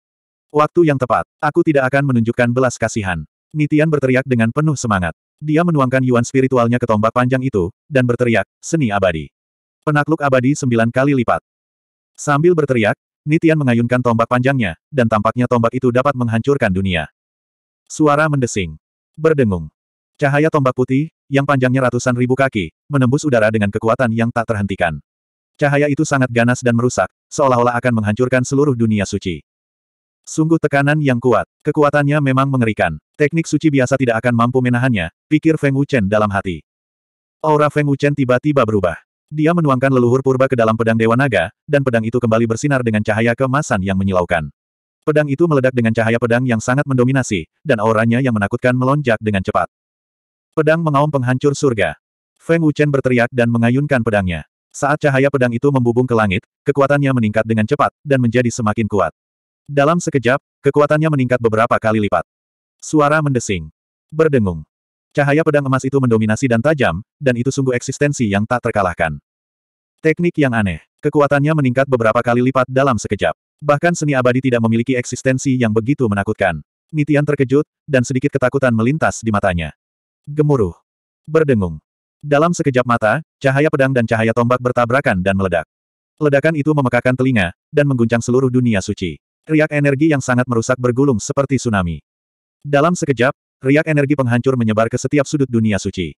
Waktu yang tepat. Aku tidak akan menunjukkan belas kasihan. Nitian berteriak dengan penuh semangat. Dia menuangkan yuan spiritualnya ke tombak panjang itu, dan berteriak, seni abadi. Penakluk abadi sembilan kali lipat. Sambil berteriak, Nitian mengayunkan tombak panjangnya, dan tampaknya tombak itu dapat menghancurkan dunia. Suara mendesing. Berdengung. Cahaya tombak putih, yang panjangnya ratusan ribu kaki, menembus udara dengan kekuatan yang tak terhentikan. Cahaya itu sangat ganas dan merusak, seolah-olah akan menghancurkan seluruh dunia suci. Sungguh tekanan yang kuat. Kekuatannya memang mengerikan. Teknik suci biasa tidak akan mampu menahannya, pikir Feng Wuchen dalam hati. Aura Feng Wuchen tiba-tiba berubah. Dia menuangkan leluhur purba ke dalam pedang Dewa Naga, dan pedang itu kembali bersinar dengan cahaya kemasan yang menyilaukan. Pedang itu meledak dengan cahaya pedang yang sangat mendominasi, dan auranya yang menakutkan melonjak dengan cepat. Pedang mengaum penghancur surga. Feng Wuchen berteriak dan mengayunkan pedangnya. Saat cahaya pedang itu membubung ke langit, kekuatannya meningkat dengan cepat, dan menjadi semakin kuat. Dalam sekejap, kekuatannya meningkat beberapa kali lipat. Suara mendesing. Berdengung. Cahaya pedang emas itu mendominasi dan tajam, dan itu sungguh eksistensi yang tak terkalahkan. Teknik yang aneh. Kekuatannya meningkat beberapa kali lipat dalam sekejap. Bahkan seni abadi tidak memiliki eksistensi yang begitu menakutkan. Nitian terkejut, dan sedikit ketakutan melintas di matanya. Gemuruh. Berdengung. Dalam sekejap mata, cahaya pedang dan cahaya tombak bertabrakan dan meledak. Ledakan itu memekakan telinga, dan mengguncang seluruh dunia suci riak energi yang sangat merusak bergulung seperti tsunami. Dalam sekejap, riak energi penghancur menyebar ke setiap sudut dunia suci.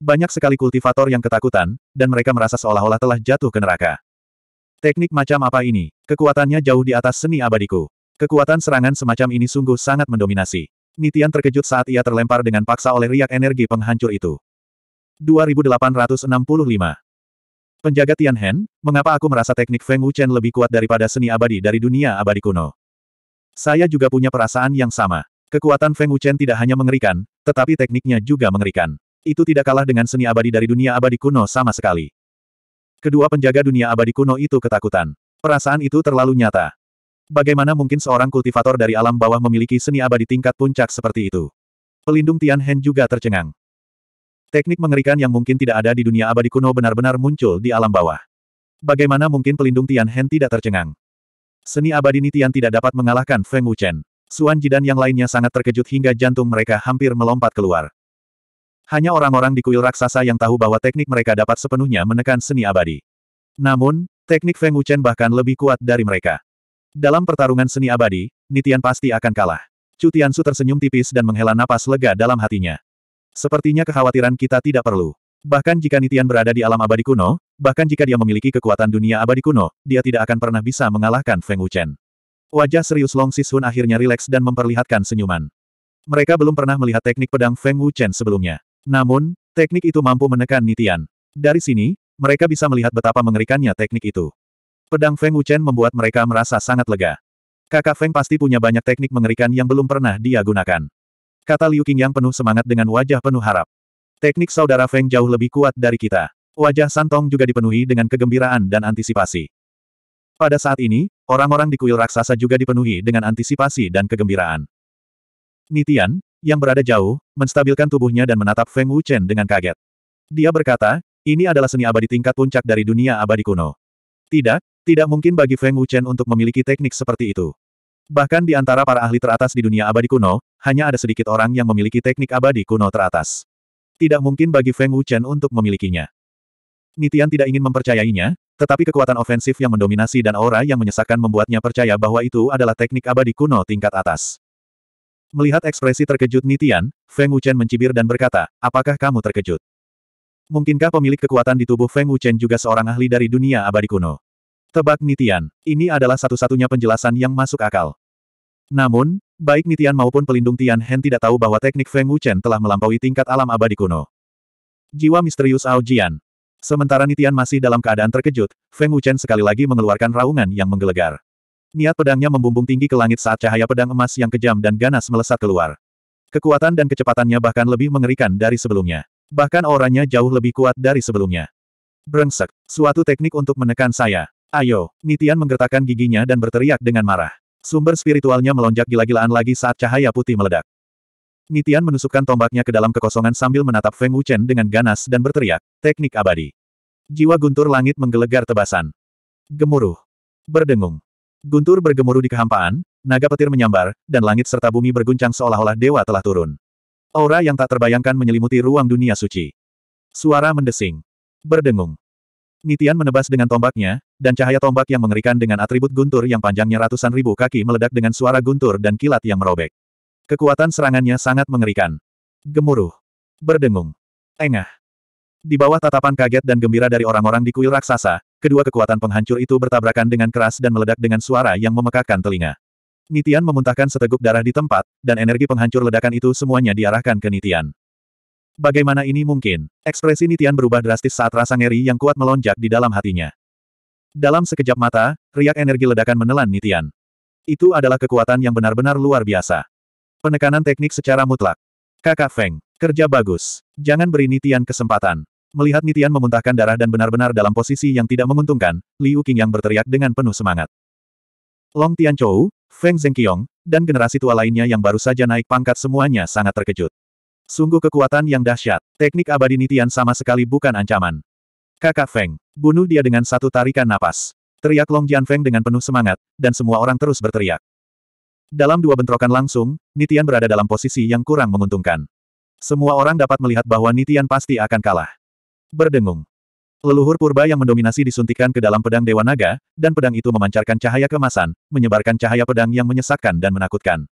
Banyak sekali kultivator yang ketakutan, dan mereka merasa seolah-olah telah jatuh ke neraka. Teknik macam apa ini? Kekuatannya jauh di atas seni abadiku. Kekuatan serangan semacam ini sungguh sangat mendominasi. Nitian terkejut saat ia terlempar dengan paksa oleh riak energi penghancur itu. 2865 Penjaga Tianhen, mengapa aku merasa teknik Feng Wuchen lebih kuat daripada seni abadi dari dunia abadi kuno? Saya juga punya perasaan yang sama. Kekuatan Feng Wuchen tidak hanya mengerikan, tetapi tekniknya juga mengerikan. Itu tidak kalah dengan seni abadi dari dunia abadi kuno sama sekali. Kedua penjaga dunia abadi kuno itu ketakutan. Perasaan itu terlalu nyata. Bagaimana mungkin seorang kultivator dari alam bawah memiliki seni abadi tingkat puncak seperti itu? Pelindung Tianhen juga tercengang. Teknik mengerikan yang mungkin tidak ada di dunia abadi kuno benar-benar muncul di alam bawah. Bagaimana mungkin pelindung Tian Hen tidak tercengang? Seni abadi Nitian tidak dapat mengalahkan Feng Wuchen. Suan Ji yang lainnya sangat terkejut hingga jantung mereka hampir melompat keluar. Hanya orang-orang di kuil raksasa yang tahu bahwa teknik mereka dapat sepenuhnya menekan seni abadi. Namun, teknik Feng Wuchen bahkan lebih kuat dari mereka. Dalam pertarungan seni abadi, Nitian pasti akan kalah. Cu Tiansu tersenyum tipis dan menghela napas lega dalam hatinya. Sepertinya kekhawatiran kita tidak perlu. Bahkan jika Nitian berada di alam abadi kuno, bahkan jika dia memiliki kekuatan dunia abadi kuno, dia tidak akan pernah bisa mengalahkan Feng Wuchen. Wajah serius Long Sishun akhirnya rileks dan memperlihatkan senyuman. Mereka belum pernah melihat teknik pedang Feng Wuchen sebelumnya. Namun, teknik itu mampu menekan Nitian. Dari sini, mereka bisa melihat betapa mengerikannya teknik itu. Pedang Feng Wuchen membuat mereka merasa sangat lega. Kakak Feng pasti punya banyak teknik mengerikan yang belum pernah dia gunakan. Kata Liu yang penuh semangat dengan wajah penuh harap. Teknik saudara Feng jauh lebih kuat dari kita. Wajah Santong juga dipenuhi dengan kegembiraan dan antisipasi. Pada saat ini, orang-orang di kuil raksasa juga dipenuhi dengan antisipasi dan kegembiraan. Nitian, yang berada jauh, menstabilkan tubuhnya dan menatap Feng Wuchen dengan kaget. Dia berkata, ini adalah seni abadi tingkat puncak dari dunia abadi kuno. Tidak, tidak mungkin bagi Feng Wuchen untuk memiliki teknik seperti itu. Bahkan di antara para ahli teratas di dunia abadi kuno, hanya ada sedikit orang yang memiliki teknik abadi kuno teratas. Tidak mungkin bagi Feng Wuchen untuk memilikinya. Nitian tidak ingin mempercayainya, tetapi kekuatan ofensif yang mendominasi dan aura yang menyesakkan membuatnya percaya bahwa itu adalah teknik abadi kuno tingkat atas. Melihat ekspresi terkejut Nitian, Feng Wuchen mencibir dan berkata, apakah kamu terkejut? Mungkinkah pemilik kekuatan di tubuh Feng Wuchen juga seorang ahli dari dunia abadi kuno? Tebak Nitian, ini adalah satu-satunya penjelasan yang masuk akal. Namun, baik Nitian maupun pelindung Tian Hen tidak tahu bahwa teknik Feng Wuchen telah melampaui tingkat alam abadi kuno. Jiwa misterius Ao Jian. Sementara Nitian masih dalam keadaan terkejut, Feng Wuchen sekali lagi mengeluarkan raungan yang menggelegar. Niat pedangnya membumbung tinggi ke langit saat cahaya pedang emas yang kejam dan ganas melesat keluar. Kekuatan dan kecepatannya bahkan lebih mengerikan dari sebelumnya. Bahkan auranya jauh lebih kuat dari sebelumnya. Brengsek, suatu teknik untuk menekan saya. Ayo, Nitian menggertakkan giginya dan berteriak dengan marah. Sumber spiritualnya melonjak gila-gilaan lagi saat cahaya putih meledak. Nitian menusukkan tombaknya ke dalam kekosongan sambil menatap Feng Wuchen dengan ganas dan berteriak, teknik abadi. Jiwa guntur langit menggelegar tebasan. Gemuruh. Berdengung. Guntur bergemuruh di kehampaan, naga petir menyambar, dan langit serta bumi berguncang seolah-olah dewa telah turun. Aura yang tak terbayangkan menyelimuti ruang dunia suci. Suara mendesing. Berdengung. Nitian menebas dengan tombaknya, dan cahaya tombak yang mengerikan dengan atribut guntur yang panjangnya ratusan ribu kaki meledak dengan suara guntur dan kilat yang merobek. Kekuatan serangannya sangat mengerikan. Gemuruh. Berdengung. Engah. Di bawah tatapan kaget dan gembira dari orang-orang di kuil raksasa, kedua kekuatan penghancur itu bertabrakan dengan keras dan meledak dengan suara yang memekakkan telinga. Nitian memuntahkan seteguk darah di tempat, dan energi penghancur ledakan itu semuanya diarahkan ke Nitian. Bagaimana ini mungkin? Ekspresi Nitian berubah drastis saat rasa ngeri yang kuat melonjak di dalam hatinya. Dalam sekejap mata, riak energi ledakan menelan Nitian. Itu adalah kekuatan yang benar-benar luar biasa. Penekanan teknik secara mutlak. Kakak Feng, kerja bagus. Jangan beri Nitian kesempatan. Melihat Nitian memuntahkan darah dan benar-benar dalam posisi yang tidak menguntungkan, Liu yang berteriak dengan penuh semangat. Long Tian Chou, Feng Zhengqiong, dan generasi tua lainnya yang baru saja naik pangkat semuanya sangat terkejut. Sungguh kekuatan yang dahsyat. Teknik abadi Nitian sama sekali bukan ancaman. Kakak Feng. Bunuh dia dengan satu tarikan napas. Teriak Long Jian Feng dengan penuh semangat, dan semua orang terus berteriak. Dalam dua bentrokan langsung, Nitian berada dalam posisi yang kurang menguntungkan. Semua orang dapat melihat bahwa Nitian pasti akan kalah. Berdengung. Leluhur purba yang mendominasi disuntikan ke dalam pedang Dewa Naga, dan pedang itu memancarkan cahaya kemasan, menyebarkan cahaya pedang yang menyesakkan dan menakutkan.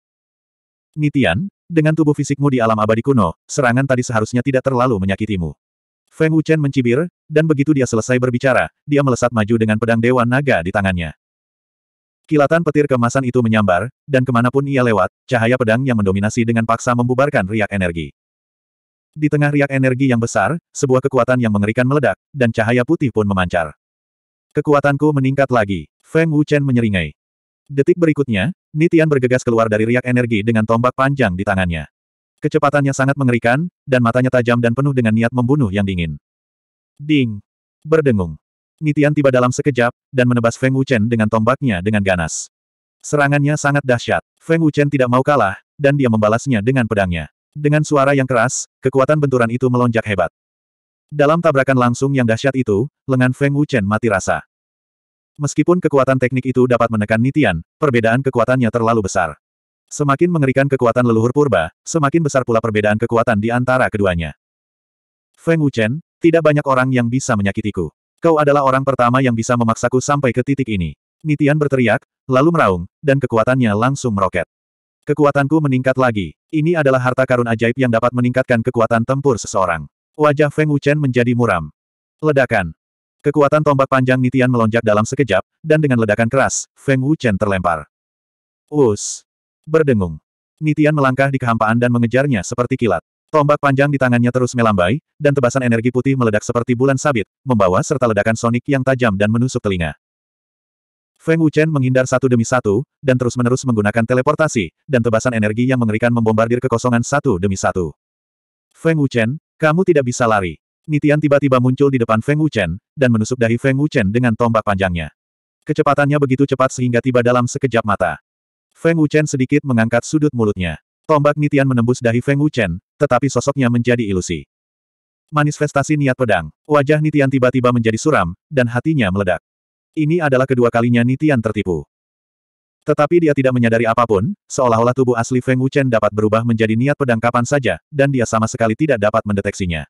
Nitian, dengan tubuh fisikmu di alam abadi kuno, serangan tadi seharusnya tidak terlalu menyakitimu. Feng Wuchen mencibir, dan begitu dia selesai berbicara, dia melesat maju dengan pedang Dewa Naga di tangannya. Kilatan petir kemasan itu menyambar, dan kemanapun ia lewat, cahaya pedang yang mendominasi dengan paksa membubarkan riak energi. Di tengah riak energi yang besar, sebuah kekuatan yang mengerikan meledak, dan cahaya putih pun memancar. Kekuatanku meningkat lagi. Feng Wuchen menyeringai. Detik berikutnya, Nitian bergegas keluar dari riak energi dengan tombak panjang di tangannya. Kecepatannya sangat mengerikan, dan matanya tajam dan penuh dengan niat membunuh yang dingin. Ding! Berdengung. Nitian tiba dalam sekejap, dan menebas Feng Wuchen dengan tombaknya dengan ganas. Serangannya sangat dahsyat. Feng Wuchen tidak mau kalah, dan dia membalasnya dengan pedangnya. Dengan suara yang keras, kekuatan benturan itu melonjak hebat. Dalam tabrakan langsung yang dahsyat itu, lengan Feng Wuchen mati rasa. Meskipun kekuatan teknik itu dapat menekan Nitian, perbedaan kekuatannya terlalu besar. Semakin mengerikan kekuatan leluhur purba, semakin besar pula perbedaan kekuatan di antara keduanya. Feng Wuchen, tidak banyak orang yang bisa menyakitiku. Kau adalah orang pertama yang bisa memaksaku sampai ke titik ini. Nitian berteriak, lalu meraung, dan kekuatannya langsung meroket. Kekuatanku meningkat lagi. Ini adalah harta karun ajaib yang dapat meningkatkan kekuatan tempur seseorang. Wajah Feng Wuchen menjadi muram. Ledakan. Kekuatan tombak panjang Nitian melonjak dalam sekejap, dan dengan ledakan keras, Feng Wuchen terlempar. Us! Berdengung. Nitian melangkah di kehampaan dan mengejarnya seperti kilat. Tombak panjang di tangannya terus melambai, dan tebasan energi putih meledak seperti bulan sabit, membawa serta ledakan sonik yang tajam dan menusuk telinga. Feng Wuchen menghindar satu demi satu, dan terus-menerus menggunakan teleportasi, dan tebasan energi yang mengerikan membombardir kekosongan satu demi satu. Feng Wuchen, kamu tidak bisa lari. Nitian tiba-tiba muncul di depan Feng Wuchen, dan menusuk dahi Feng Wuchen dengan tombak panjangnya. Kecepatannya begitu cepat sehingga tiba dalam sekejap mata. Feng Wuchen sedikit mengangkat sudut mulutnya. Tombak Nitian menembus dahi Feng Wuchen, tetapi sosoknya menjadi ilusi. Manifestasi niat pedang, wajah Nitian tiba-tiba menjadi suram, dan hatinya meledak. Ini adalah kedua kalinya Nitian tertipu. Tetapi dia tidak menyadari apapun, seolah-olah tubuh asli Feng Wuchen dapat berubah menjadi niat pedang kapan saja, dan dia sama sekali tidak dapat mendeteksinya.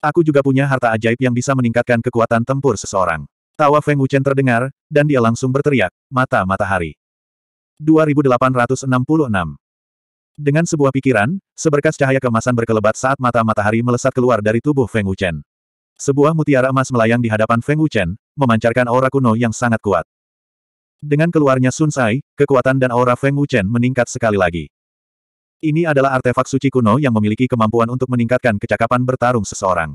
Aku juga punya harta ajaib yang bisa meningkatkan kekuatan tempur seseorang. Tawa Feng Wuchen terdengar, dan dia langsung berteriak, mata matahari. 2866 Dengan sebuah pikiran, seberkas cahaya kemasan berkelebat saat mata matahari melesat keluar dari tubuh Feng Wuchen. Sebuah mutiara emas melayang di hadapan Feng Wuchen, memancarkan aura kuno yang sangat kuat. Dengan keluarnya Sun Sai, kekuatan dan aura Feng Wuchen meningkat sekali lagi. Ini adalah artefak suci kuno yang memiliki kemampuan untuk meningkatkan kecakapan bertarung seseorang.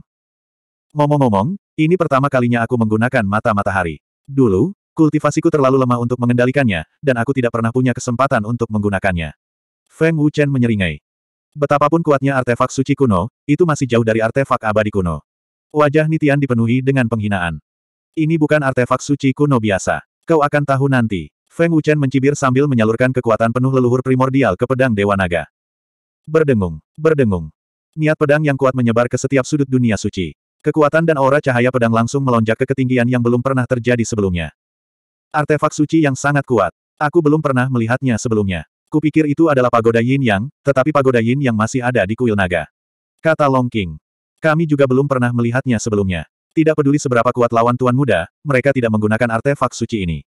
Ngomong-ngomong, ini pertama kalinya aku menggunakan mata matahari. Dulu, kultivasiku terlalu lemah untuk mengendalikannya, dan aku tidak pernah punya kesempatan untuk menggunakannya. Feng Wuchen menyeringai. Betapapun kuatnya artefak suci kuno, itu masih jauh dari artefak abadi kuno. Wajah Nitian dipenuhi dengan penghinaan. Ini bukan artefak suci kuno biasa. Kau akan tahu nanti. Feng Wuchen mencibir sambil menyalurkan kekuatan penuh leluhur primordial ke pedang Dewa Naga. Berdengung, berdengung. Niat pedang yang kuat menyebar ke setiap sudut dunia suci. Kekuatan dan aura cahaya pedang langsung melonjak ke ketinggian yang belum pernah terjadi sebelumnya. Artefak suci yang sangat kuat. Aku belum pernah melihatnya sebelumnya. Kupikir itu adalah pagoda Yin Yang, tetapi pagoda Yin Yang masih ada di kuil naga. Kata Long King. Kami juga belum pernah melihatnya sebelumnya. Tidak peduli seberapa kuat lawan Tuan Muda, mereka tidak menggunakan artefak suci ini.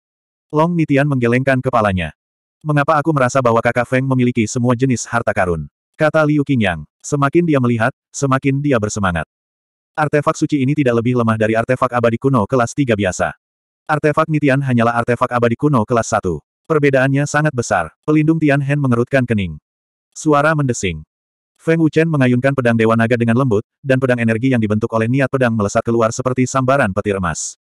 Long Nitian menggelengkan kepalanya. Mengapa aku merasa bahwa kakak Feng memiliki semua jenis harta karun? Kata Liu Qingyang. Semakin dia melihat, semakin dia bersemangat. Artefak suci ini tidak lebih lemah dari artefak abadi kuno kelas 3 biasa. Artefak Nitian hanyalah artefak abadi kuno kelas 1. Perbedaannya sangat besar. Pelindung Tian Hen mengerutkan kening. Suara mendesing. Feng Wuchen mengayunkan pedang Dewa Naga dengan lembut, dan pedang energi yang dibentuk oleh niat pedang melesat keluar seperti sambaran petir emas.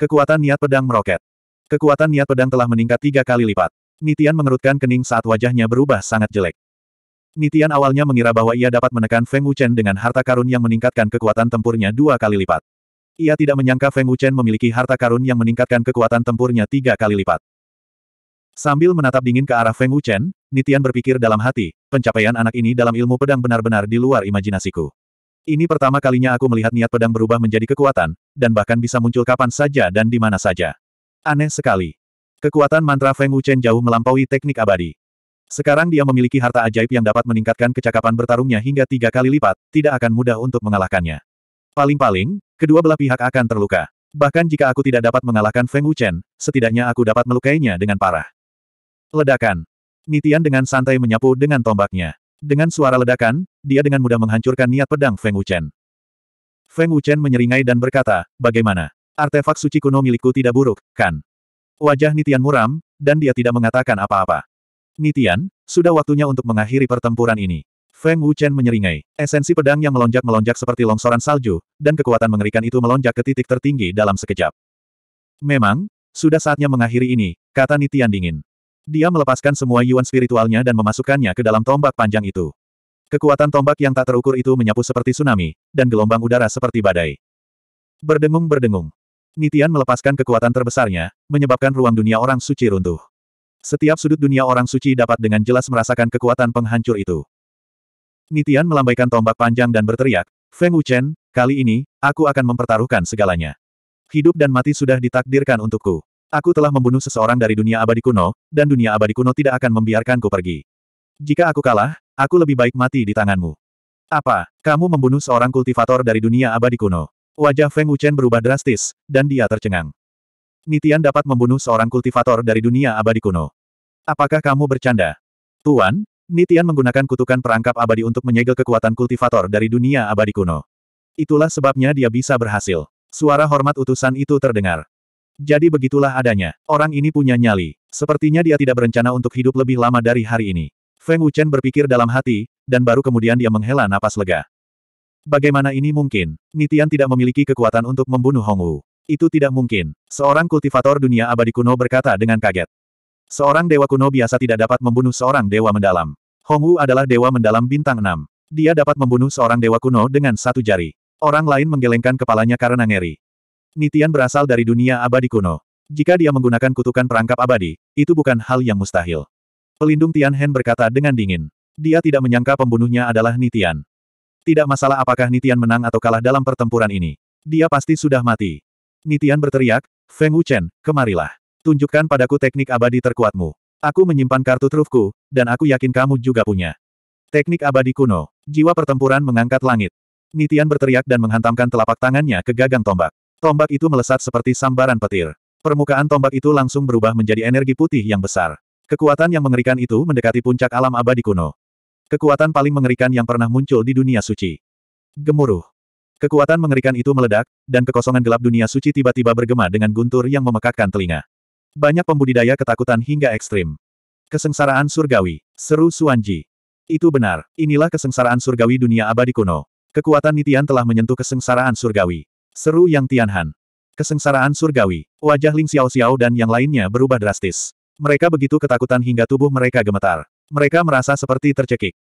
Kekuatan niat pedang meroket. Kekuatan niat pedang telah meningkat tiga kali lipat. Nitian mengerutkan kening saat wajahnya berubah sangat jelek. Nitian awalnya mengira bahwa ia dapat menekan Feng Wuchen dengan harta karun yang meningkatkan kekuatan tempurnya dua kali lipat. Ia tidak menyangka Feng Wuchen memiliki harta karun yang meningkatkan kekuatan tempurnya tiga kali lipat. Sambil menatap dingin ke arah Feng Wuchen, Nitian berpikir dalam hati, pencapaian anak ini dalam ilmu pedang benar-benar di luar imajinasiku. Ini pertama kalinya aku melihat niat pedang berubah menjadi kekuatan, dan bahkan bisa muncul kapan saja dan di mana saja. Aneh sekali. Kekuatan mantra Feng Wuchen jauh melampaui teknik abadi. Sekarang dia memiliki harta ajaib yang dapat meningkatkan kecakapan bertarungnya hingga tiga kali lipat, tidak akan mudah untuk mengalahkannya. Paling-paling, kedua belah pihak akan terluka. Bahkan jika aku tidak dapat mengalahkan Feng Wuchen, setidaknya aku dapat melukainya dengan parah. Ledakan. Nitian dengan santai menyapu dengan tombaknya. Dengan suara ledakan, dia dengan mudah menghancurkan niat pedang Feng Wuchen. Feng Wuchen menyeringai dan berkata, bagaimana? Artefak suci kuno milikku tidak buruk, kan? Wajah Nitian muram, dan dia tidak mengatakan apa-apa. Nitian, sudah waktunya untuk mengakhiri pertempuran ini. Feng Wuchen menyeringai. Esensi pedang yang melonjak-melonjak seperti longsoran salju, dan kekuatan mengerikan itu melonjak ke titik tertinggi dalam sekejap. Memang, sudah saatnya mengakhiri ini, kata Nitian dingin. Dia melepaskan semua yuan spiritualnya dan memasukkannya ke dalam tombak panjang itu. Kekuatan tombak yang tak terukur itu menyapu seperti tsunami, dan gelombang udara seperti badai. Berdengung-berdengung. Nitian melepaskan kekuatan terbesarnya, menyebabkan ruang dunia orang suci runtuh. Setiap sudut dunia orang suci dapat dengan jelas merasakan kekuatan penghancur itu. Nitian melambaikan tombak panjang dan berteriak, Feng Wuchen, kali ini, aku akan mempertaruhkan segalanya. Hidup dan mati sudah ditakdirkan untukku. Aku telah membunuh seseorang dari dunia abadi kuno, dan dunia abadi kuno tidak akan membiarkanku pergi. Jika aku kalah, aku lebih baik mati di tanganmu. Apa, kamu membunuh seorang kultivator dari dunia abadi kuno? Wajah Feng Wuchen berubah drastis, dan dia tercengang. Nitian dapat membunuh seorang kultivator dari dunia abadi kuno. Apakah kamu bercanda? Tuan, Nitian menggunakan kutukan perangkap abadi untuk menyegel kekuatan kultivator dari dunia abadi kuno. Itulah sebabnya dia bisa berhasil. Suara hormat utusan itu terdengar. Jadi begitulah adanya. Orang ini punya nyali. Sepertinya dia tidak berencana untuk hidup lebih lama dari hari ini. Feng Wuchen berpikir dalam hati, dan baru kemudian dia menghela napas lega. Bagaimana ini mungkin? Nitian tidak memiliki kekuatan untuk membunuh Hongwu. Itu tidak mungkin. Seorang kultivator dunia abadi kuno berkata dengan kaget. Seorang dewa kuno biasa tidak dapat membunuh seorang dewa mendalam. Hongwu adalah dewa mendalam bintang 6. Dia dapat membunuh seorang dewa kuno dengan satu jari. Orang lain menggelengkan kepalanya karena ngeri. Nitian berasal dari dunia abadi kuno. Jika dia menggunakan kutukan perangkap abadi, itu bukan hal yang mustahil. Pelindung Tian berkata dengan dingin. Dia tidak menyangka pembunuhnya adalah Nitian. Tidak masalah apakah Nitian menang atau kalah dalam pertempuran ini. Dia pasti sudah mati. Nitian berteriak, Feng Wuchen, kemarilah. Tunjukkan padaku teknik abadi terkuatmu. Aku menyimpan kartu trufku, dan aku yakin kamu juga punya. Teknik abadi kuno. Jiwa pertempuran mengangkat langit. Nitian berteriak dan menghantamkan telapak tangannya ke gagang tombak. Tombak itu melesat seperti sambaran petir. Permukaan tombak itu langsung berubah menjadi energi putih yang besar. Kekuatan yang mengerikan itu mendekati puncak alam abadi kuno. Kekuatan paling mengerikan yang pernah muncul di dunia suci. Gemuruh. Kekuatan mengerikan itu meledak, dan kekosongan gelap dunia suci tiba-tiba bergema dengan guntur yang memekakkan telinga. Banyak pembudidaya ketakutan hingga ekstrim. Kesengsaraan surgawi. Seru Suanji. Itu benar, inilah kesengsaraan surgawi dunia abadi kuno. Kekuatan Nitian telah menyentuh kesengsaraan surgawi. Seru Yang Tianhan. Kesengsaraan surgawi. Wajah Ling Xiao Xiao dan yang lainnya berubah drastis. Mereka begitu ketakutan hingga tubuh mereka gemetar. Mereka merasa seperti tercekik.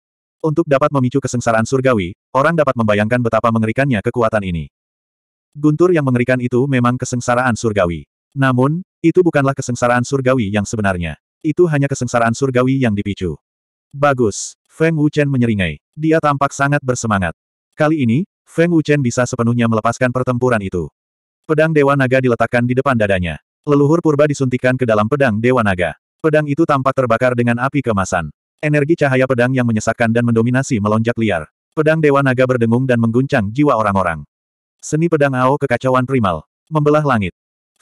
Untuk dapat memicu kesengsaraan surgawi, orang dapat membayangkan betapa mengerikannya kekuatan ini. Guntur yang mengerikan itu memang kesengsaraan surgawi. Namun, itu bukanlah kesengsaraan surgawi yang sebenarnya. Itu hanya kesengsaraan surgawi yang dipicu. Bagus. Feng Wuchen menyeringai. Dia tampak sangat bersemangat. Kali ini, Feng Wuchen bisa sepenuhnya melepaskan pertempuran itu. Pedang Dewa Naga diletakkan di depan dadanya. Leluhur purba disuntikan ke dalam pedang Dewa Naga. Pedang itu tampak terbakar dengan api kemasan. Energi cahaya pedang yang menyesakkan dan mendominasi melonjak liar. Pedang Dewa Naga berdengung dan mengguncang jiwa orang-orang. Seni pedang Ao kekacauan primal. Membelah langit.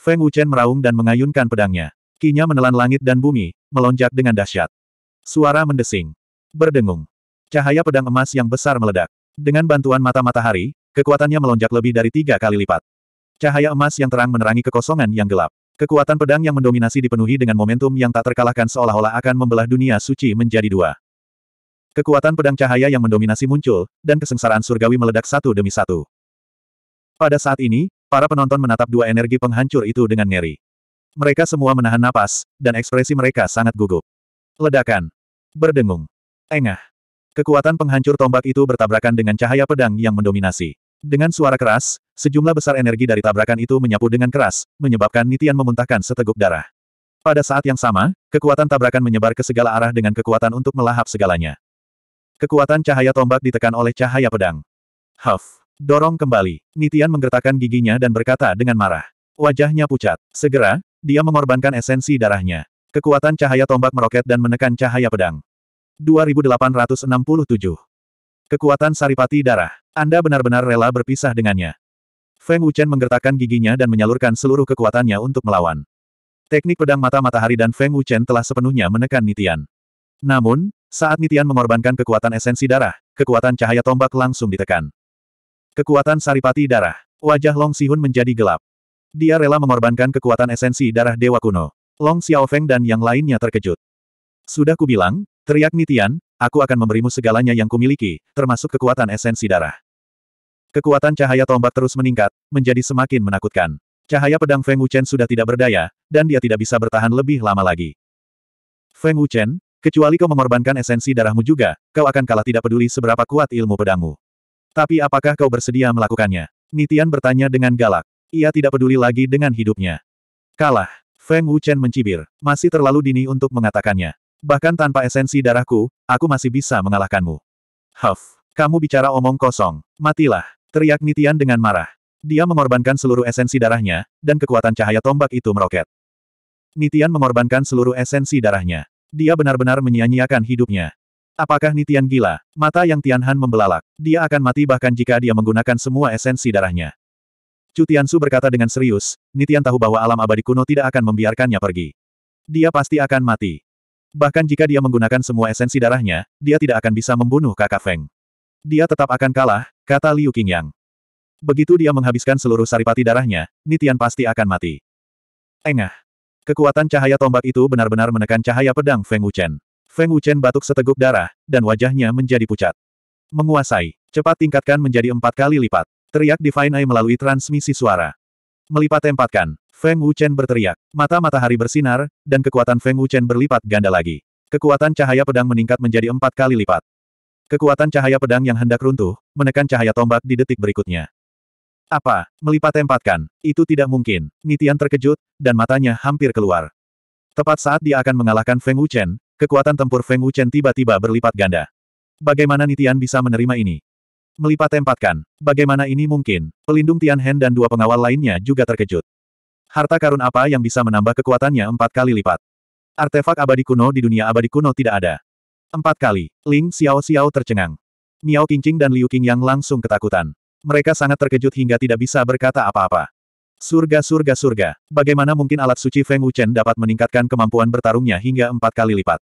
Feng Wuchen meraung dan mengayunkan pedangnya. Kinya menelan langit dan bumi, melonjak dengan dahsyat. Suara mendesing. Berdengung. Cahaya pedang emas yang besar meledak. Dengan bantuan mata matahari, kekuatannya melonjak lebih dari tiga kali lipat. Cahaya emas yang terang menerangi kekosongan yang gelap. Kekuatan pedang yang mendominasi dipenuhi dengan momentum yang tak terkalahkan seolah-olah akan membelah dunia suci menjadi dua. Kekuatan pedang cahaya yang mendominasi muncul, dan kesengsaraan surgawi meledak satu demi satu. Pada saat ini, Para penonton menatap dua energi penghancur itu dengan ngeri. Mereka semua menahan napas, dan ekspresi mereka sangat gugup. Ledakan. Berdengung. Engah. Kekuatan penghancur tombak itu bertabrakan dengan cahaya pedang yang mendominasi. Dengan suara keras, sejumlah besar energi dari tabrakan itu menyapu dengan keras, menyebabkan Nitian memuntahkan seteguk darah. Pada saat yang sama, kekuatan tabrakan menyebar ke segala arah dengan kekuatan untuk melahap segalanya. Kekuatan cahaya tombak ditekan oleh cahaya pedang. Huff. Dorong kembali. Nitian menggertakkan giginya dan berkata dengan marah. Wajahnya pucat. Segera, dia mengorbankan esensi darahnya. Kekuatan cahaya tombak meroket dan menekan cahaya pedang. 2867. Kekuatan saripati darah. Anda benar-benar rela berpisah dengannya. Feng Wuchen menggertakkan giginya dan menyalurkan seluruh kekuatannya untuk melawan. Teknik pedang mata matahari dan Feng Wuchen telah sepenuhnya menekan Nitian. Namun, saat Nitian mengorbankan kekuatan esensi darah, kekuatan cahaya tombak langsung ditekan. Kekuatan saripati darah. Wajah Long Sihun menjadi gelap. Dia rela mengorbankan kekuatan esensi darah dewa kuno. Long Xiaofeng dan yang lainnya terkejut. Sudah kubilang, teriak Nitian, aku akan memberimu segalanya yang kumiliki, termasuk kekuatan esensi darah. Kekuatan cahaya tombak terus meningkat, menjadi semakin menakutkan. Cahaya pedang Feng Wuchen sudah tidak berdaya, dan dia tidak bisa bertahan lebih lama lagi. Feng Wuchen, kecuali kau mengorbankan esensi darahmu juga, kau akan kalah tidak peduli seberapa kuat ilmu pedangmu. Tapi apakah kau bersedia melakukannya? Nitian bertanya dengan galak. Ia tidak peduli lagi dengan hidupnya. Kalah. Feng Wuchen mencibir. Masih terlalu dini untuk mengatakannya. Bahkan tanpa esensi darahku, aku masih bisa mengalahkanmu. Huff. Kamu bicara omong kosong. Matilah. Teriak Nitian dengan marah. Dia mengorbankan seluruh esensi darahnya, dan kekuatan cahaya tombak itu meroket. Nitian mengorbankan seluruh esensi darahnya. Dia benar-benar menyia-nyiakan hidupnya. Apakah Nitian gila? Mata yang Tianhan membelalak. Dia akan mati bahkan jika dia menggunakan semua esensi darahnya. Cutiansu berkata dengan serius, Nitian tahu bahwa alam abadi kuno tidak akan membiarkannya pergi. Dia pasti akan mati. Bahkan jika dia menggunakan semua esensi darahnya, dia tidak akan bisa membunuh kakak Feng. Dia tetap akan kalah, kata Liu Qingyang. Begitu dia menghabiskan seluruh saripati darahnya, Nitian pasti akan mati. Engah. Kekuatan cahaya tombak itu benar-benar menekan cahaya pedang Feng Wuchen. Feng Wuchen batuk seteguk darah, dan wajahnya menjadi pucat. Menguasai. Cepat tingkatkan menjadi empat kali lipat. Teriak Divine Eye melalui transmisi suara. Melipat tempatkan. Feng Wuchen berteriak. Mata matahari bersinar, dan kekuatan Feng Wuchen berlipat ganda lagi. Kekuatan cahaya pedang meningkat menjadi empat kali lipat. Kekuatan cahaya pedang yang hendak runtuh, menekan cahaya tombak di detik berikutnya. Apa? Melipat tempatkan. Itu tidak mungkin. Nitian terkejut, dan matanya hampir keluar. Tepat saat dia akan mengalahkan Feng Wuchen, Kekuatan tempur Feng Wuchen tiba-tiba berlipat ganda. Bagaimana Nitian bisa menerima ini? Melipat tempatkan. Bagaimana ini mungkin? Pelindung Tian Hen dan dua pengawal lainnya juga terkejut. Harta karun apa yang bisa menambah kekuatannya empat kali lipat? Artefak abadi kuno di dunia abadi kuno tidak ada. Empat kali, Ling Xiao Xiao tercengang. Miao Qingqing dan Liu yang langsung ketakutan. Mereka sangat terkejut hingga tidak bisa berkata apa-apa. Surga surga surga, bagaimana mungkin alat suci Feng Wuchen dapat meningkatkan kemampuan bertarungnya hingga empat kali lipat?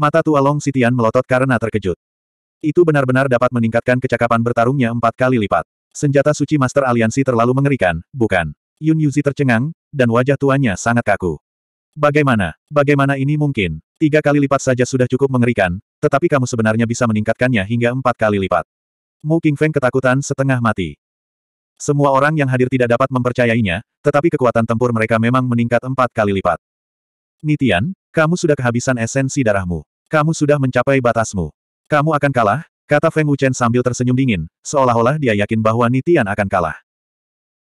Mata tua Long Sitian melotot karena terkejut. Itu benar-benar dapat meningkatkan kecakapan bertarungnya empat kali lipat. Senjata suci Master Aliansi terlalu mengerikan, bukan? Yun Yuzi tercengang, dan wajah tuanya sangat kaku. Bagaimana? Bagaimana ini mungkin? Tiga kali lipat saja sudah cukup mengerikan, tetapi kamu sebenarnya bisa meningkatkannya hingga empat kali lipat. Mu Feng ketakutan setengah mati. Semua orang yang hadir tidak dapat mempercayainya, tetapi kekuatan tempur mereka memang meningkat empat kali lipat. Nitian, kamu sudah kehabisan esensi darahmu. Kamu sudah mencapai batasmu. Kamu akan kalah, kata Feng Wuchen sambil tersenyum dingin, seolah-olah dia yakin bahwa Nitian akan kalah.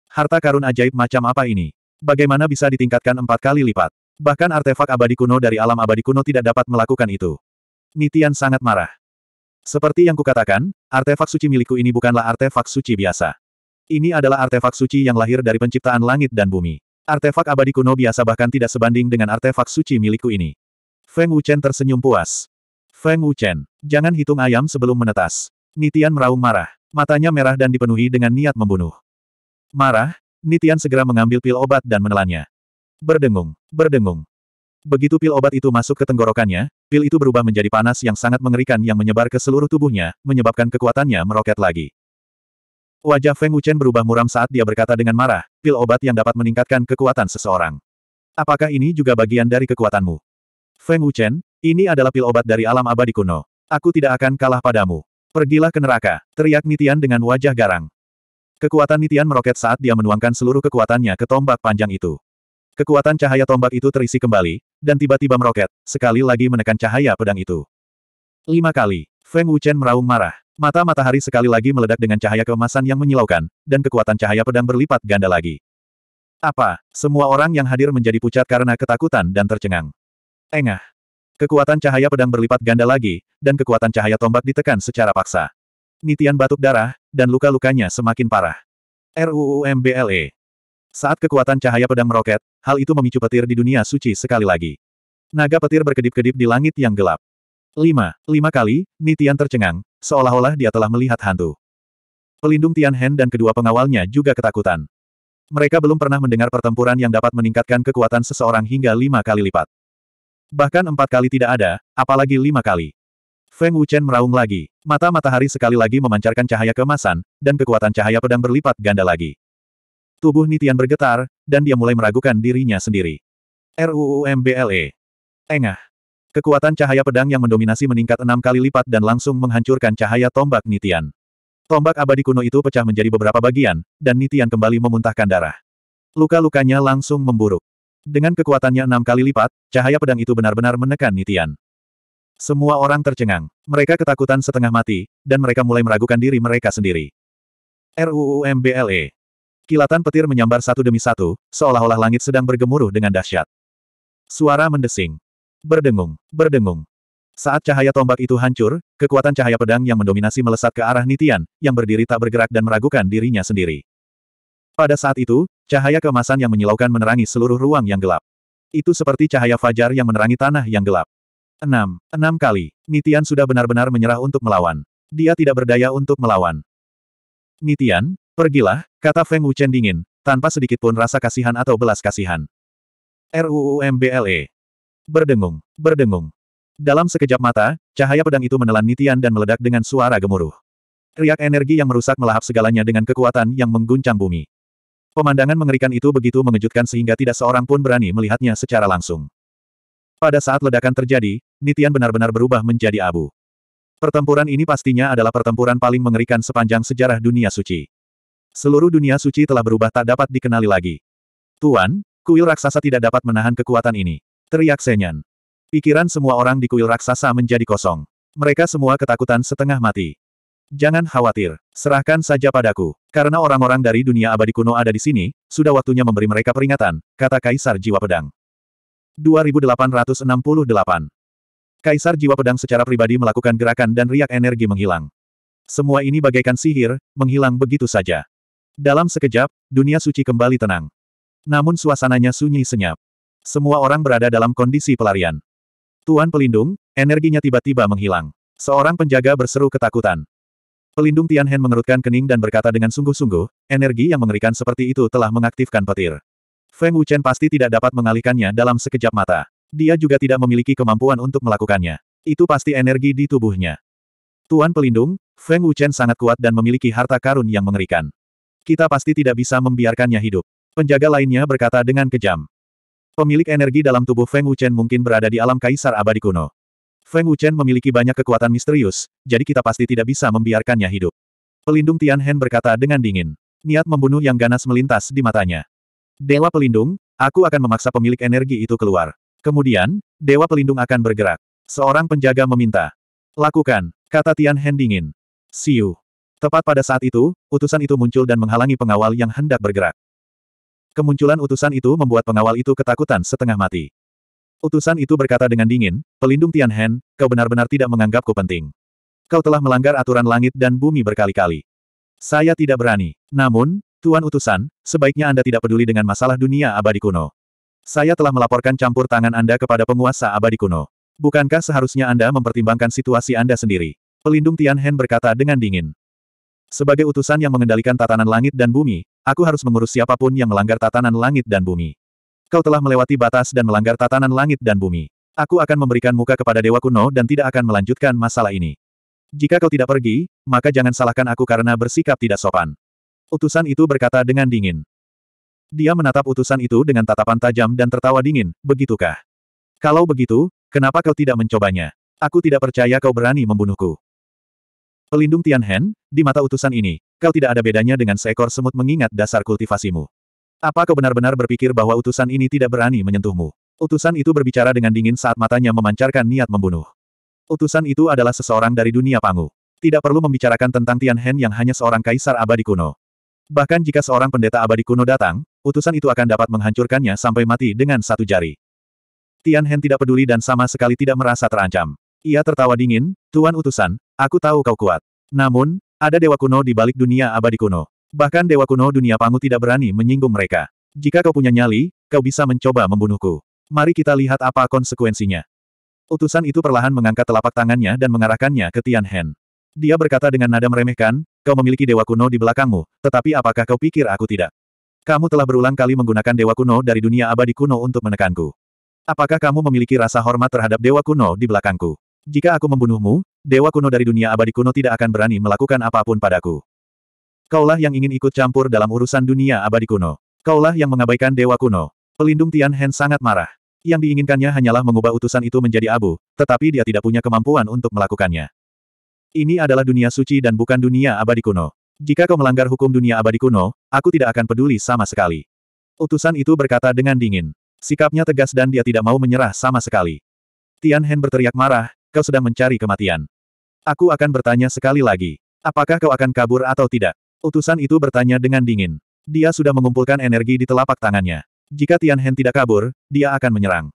Harta karun ajaib macam apa ini? Bagaimana bisa ditingkatkan empat kali lipat? Bahkan artefak abadi kuno dari alam abadi kuno tidak dapat melakukan itu. Nitian sangat marah. Seperti yang kukatakan, artefak suci milikku ini bukanlah artefak suci biasa. Ini adalah artefak suci yang lahir dari penciptaan langit dan bumi. Artefak abadi kuno biasa bahkan tidak sebanding dengan artefak suci milikku ini. Feng Wuchen tersenyum puas. Feng Wuchen, jangan hitung ayam sebelum menetas. Nitian meraung marah. Matanya merah dan dipenuhi dengan niat membunuh. Marah, Nitian segera mengambil pil obat dan menelannya. Berdengung, berdengung. Begitu pil obat itu masuk ke tenggorokannya, pil itu berubah menjadi panas yang sangat mengerikan yang menyebar ke seluruh tubuhnya, menyebabkan kekuatannya meroket lagi. Wajah Feng Wuchen berubah muram saat dia berkata dengan marah, pil obat yang dapat meningkatkan kekuatan seseorang. Apakah ini juga bagian dari kekuatanmu? Feng Wuchen, ini adalah pil obat dari alam abadi kuno. Aku tidak akan kalah padamu. Pergilah ke neraka, teriak Nitian dengan wajah garang. Kekuatan Nitian meroket saat dia menuangkan seluruh kekuatannya ke tombak panjang itu. Kekuatan cahaya tombak itu terisi kembali, dan tiba-tiba meroket, sekali lagi menekan cahaya pedang itu. Lima kali, Feng Wuchen meraung marah. Mata matahari sekali lagi meledak dengan cahaya keemasan yang menyilaukan, dan kekuatan cahaya pedang berlipat ganda lagi. Apa? Semua orang yang hadir menjadi pucat karena ketakutan dan tercengang. Engah. Kekuatan cahaya pedang berlipat ganda lagi, dan kekuatan cahaya tombak ditekan secara paksa. Nitian batuk darah, dan luka-lukanya semakin parah. RUUMBLE. Saat kekuatan cahaya pedang meroket, hal itu memicu petir di dunia suci sekali lagi. Naga petir berkedip-kedip di langit yang gelap. Lima, lima kali, Nitian tercengang, seolah-olah dia telah melihat hantu. Pelindung Tian Hen dan kedua pengawalnya juga ketakutan. Mereka belum pernah mendengar pertempuran yang dapat meningkatkan kekuatan seseorang hingga lima kali lipat. Bahkan empat kali tidak ada, apalagi lima kali. Feng Wuchen meraung lagi. Mata matahari sekali lagi memancarkan cahaya kemasan, dan kekuatan cahaya pedang berlipat ganda lagi. Tubuh Nitian bergetar, dan dia mulai meragukan dirinya sendiri. RUUMBLE. Engah. Kekuatan cahaya pedang yang mendominasi meningkat enam kali lipat dan langsung menghancurkan cahaya tombak Nitian. Tombak abadi kuno itu pecah menjadi beberapa bagian, dan Nitian kembali memuntahkan darah. Luka-lukanya langsung memburuk. Dengan kekuatannya enam kali lipat, cahaya pedang itu benar-benar menekan Nitian. Semua orang tercengang. Mereka ketakutan setengah mati, dan mereka mulai meragukan diri mereka sendiri. RUUMBLE. Kilatan petir menyambar satu demi satu, seolah-olah langit sedang bergemuruh dengan dahsyat. Suara mendesing berdengung, berdengung. Saat cahaya tombak itu hancur, kekuatan cahaya pedang yang mendominasi melesat ke arah Nitian, yang berdiri tak bergerak dan meragukan dirinya sendiri. Pada saat itu, cahaya kemasan yang menyilaukan menerangi seluruh ruang yang gelap. Itu seperti cahaya fajar yang menerangi tanah yang gelap. Enam, enam kali, Nitian sudah benar-benar menyerah untuk melawan. Dia tidak berdaya untuk melawan. Nitian, pergilah, kata Feng Wuchen dingin, tanpa sedikitpun rasa kasihan atau belas kasihan. RUUMBLE Berdengung, berdengung. Dalam sekejap mata, cahaya pedang itu menelan Nitian dan meledak dengan suara gemuruh. Riak energi yang merusak melahap segalanya dengan kekuatan yang mengguncang bumi. Pemandangan mengerikan itu begitu mengejutkan sehingga tidak seorang pun berani melihatnya secara langsung. Pada saat ledakan terjadi, Nitian benar-benar berubah menjadi abu. Pertempuran ini pastinya adalah pertempuran paling mengerikan sepanjang sejarah dunia suci. Seluruh dunia suci telah berubah tak dapat dikenali lagi. Tuan, kuil raksasa tidak dapat menahan kekuatan ini. Teriak Senyan. Pikiran semua orang di kuil raksasa menjadi kosong. Mereka semua ketakutan setengah mati. Jangan khawatir, serahkan saja padaku. Karena orang-orang dari dunia abadi kuno ada di sini, sudah waktunya memberi mereka peringatan, kata Kaisar Jiwa Pedang. 2868 Kaisar Jiwa Pedang secara pribadi melakukan gerakan dan riak energi menghilang. Semua ini bagaikan sihir, menghilang begitu saja. Dalam sekejap, dunia suci kembali tenang. Namun suasananya sunyi senyap. Semua orang berada dalam kondisi pelarian. Tuan pelindung, energinya tiba-tiba menghilang. Seorang penjaga berseru ketakutan. Pelindung Tianhen mengerutkan kening dan berkata dengan sungguh-sungguh, energi yang mengerikan seperti itu telah mengaktifkan petir. Feng Wuchen pasti tidak dapat mengalihkannya dalam sekejap mata. Dia juga tidak memiliki kemampuan untuk melakukannya. Itu pasti energi di tubuhnya. Tuan pelindung, Feng Wuchen sangat kuat dan memiliki harta karun yang mengerikan. Kita pasti tidak bisa membiarkannya hidup. Penjaga lainnya berkata dengan kejam. Pemilik energi dalam tubuh Feng Wuchen mungkin berada di alam kaisar abadi kuno. Feng Wuchen memiliki banyak kekuatan misterius, jadi kita pasti tidak bisa membiarkannya hidup. Pelindung Tian Hen berkata dengan dingin. Niat membunuh yang ganas melintas di matanya. Dewa pelindung, aku akan memaksa pemilik energi itu keluar. Kemudian, Dewa pelindung akan bergerak. Seorang penjaga meminta. Lakukan, kata Tian Hen dingin. Siu. Tepat pada saat itu, utusan itu muncul dan menghalangi pengawal yang hendak bergerak. Kemunculan utusan itu membuat pengawal itu ketakutan setengah mati. Utusan itu berkata dengan dingin, pelindung Tian Hen, kau benar-benar tidak menganggapku penting. Kau telah melanggar aturan langit dan bumi berkali-kali. Saya tidak berani. Namun, Tuan Utusan, sebaiknya Anda tidak peduli dengan masalah dunia abadi kuno. Saya telah melaporkan campur tangan Anda kepada penguasa abadi kuno. Bukankah seharusnya Anda mempertimbangkan situasi Anda sendiri? Pelindung Tian berkata dengan dingin. Sebagai utusan yang mengendalikan tatanan langit dan bumi, Aku harus mengurus siapapun yang melanggar tatanan langit dan bumi. Kau telah melewati batas dan melanggar tatanan langit dan bumi. Aku akan memberikan muka kepada Dewa Kuno dan tidak akan melanjutkan masalah ini. Jika kau tidak pergi, maka jangan salahkan aku karena bersikap tidak sopan. Utusan itu berkata dengan dingin. Dia menatap utusan itu dengan tatapan tajam dan tertawa dingin, begitukah? Kalau begitu, kenapa kau tidak mencobanya? Aku tidak percaya kau berani membunuhku. Pelindung Tianhen, di mata utusan ini, Kau tidak ada bedanya dengan seekor semut mengingat dasar kultivasimu. Apa kau benar-benar berpikir bahwa utusan ini tidak berani menyentuhmu? Utusan itu berbicara dengan dingin saat matanya memancarkan niat membunuh. Utusan itu adalah seseorang dari dunia Pangu. Tidak perlu membicarakan tentang Tian Hen yang hanya seorang kaisar abadi kuno. Bahkan jika seorang pendeta abadi kuno datang, utusan itu akan dapat menghancurkannya sampai mati dengan satu jari. Tian Hen tidak peduli dan sama sekali tidak merasa terancam. Ia tertawa dingin, Tuan Utusan, aku tahu kau kuat. Namun, ada dewa kuno di balik dunia abadi kuno. Bahkan dewa kuno dunia pangu tidak berani menyinggung mereka. Jika kau punya nyali, kau bisa mencoba membunuhku. Mari kita lihat apa konsekuensinya. Utusan itu perlahan mengangkat telapak tangannya dan mengarahkannya ke Tian Hen. Dia berkata dengan nada meremehkan, kau memiliki dewa kuno di belakangmu, tetapi apakah kau pikir aku tidak? Kamu telah berulang kali menggunakan dewa kuno dari dunia abadi kuno untuk menekanku. Apakah kamu memiliki rasa hormat terhadap dewa kuno di belakangku? Jika aku membunuhmu, dewa kuno dari dunia abadi kuno tidak akan berani melakukan apapun padaku. Kaulah yang ingin ikut campur dalam urusan dunia abadi kuno. Kaulah yang mengabaikan dewa kuno. Pelindung Tian Hen sangat marah. Yang diinginkannya hanyalah mengubah utusan itu menjadi abu, tetapi dia tidak punya kemampuan untuk melakukannya. Ini adalah dunia suci dan bukan dunia abadi kuno. Jika kau melanggar hukum dunia abadi kuno, aku tidak akan peduli sama sekali. Utusan itu berkata dengan dingin. Sikapnya tegas dan dia tidak mau menyerah sama sekali. Tian Hen berteriak marah, kau sedang mencari kematian. Aku akan bertanya sekali lagi. Apakah kau akan kabur atau tidak? Utusan itu bertanya dengan dingin. Dia sudah mengumpulkan energi di telapak tangannya. Jika Tian Heng tidak kabur, dia akan menyerang.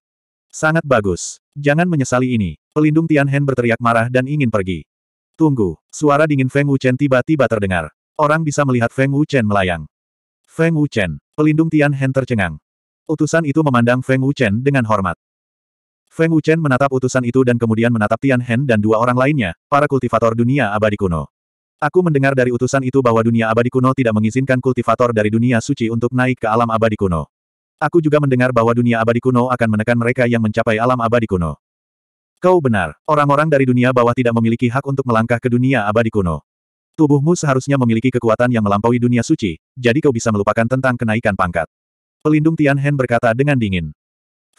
Sangat bagus. Jangan menyesali ini. Pelindung Tian Heng berteriak marah dan ingin pergi. Tunggu. Suara dingin Feng Wuchen tiba-tiba terdengar. Orang bisa melihat Feng Wuchen melayang. Feng Wuchen. Pelindung Tian Heng tercengang. Utusan itu memandang Feng Wuchen dengan hormat. Feng Wuchen menatap utusan itu dan kemudian menatap Tian Hen dan dua orang lainnya, para kultivator dunia abadi kuno. Aku mendengar dari utusan itu bahwa dunia abadi kuno tidak mengizinkan kultivator dari dunia suci untuk naik ke alam abadi kuno. Aku juga mendengar bahwa dunia abadi kuno akan menekan mereka yang mencapai alam abadi kuno. Kau benar, orang-orang dari dunia bawah tidak memiliki hak untuk melangkah ke dunia abadi kuno. Tubuhmu seharusnya memiliki kekuatan yang melampaui dunia suci, jadi kau bisa melupakan tentang kenaikan pangkat. Pelindung Tian Hen berkata dengan dingin.